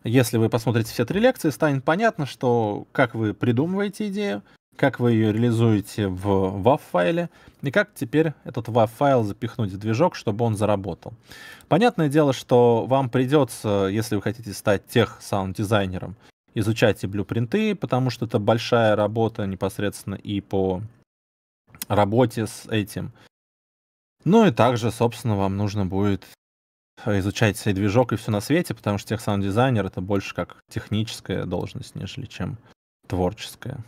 если вы посмотрите все три лекции, станет понятно, что как вы придумываете идею, как вы ее реализуете в WAV-файле, и как теперь этот WAV-файл запихнуть в движок, чтобы он заработал. Понятное дело, что вам придется, если вы хотите стать тех саунд-дизайнером, изучать и блюпринты, потому что это большая работа непосредственно и по работе с этим. Ну и также, собственно, вам нужно будет Э, изучать все движок и все на свете, потому что тех саунд-дизайнер это больше как техническая должность, нежели чем творческая.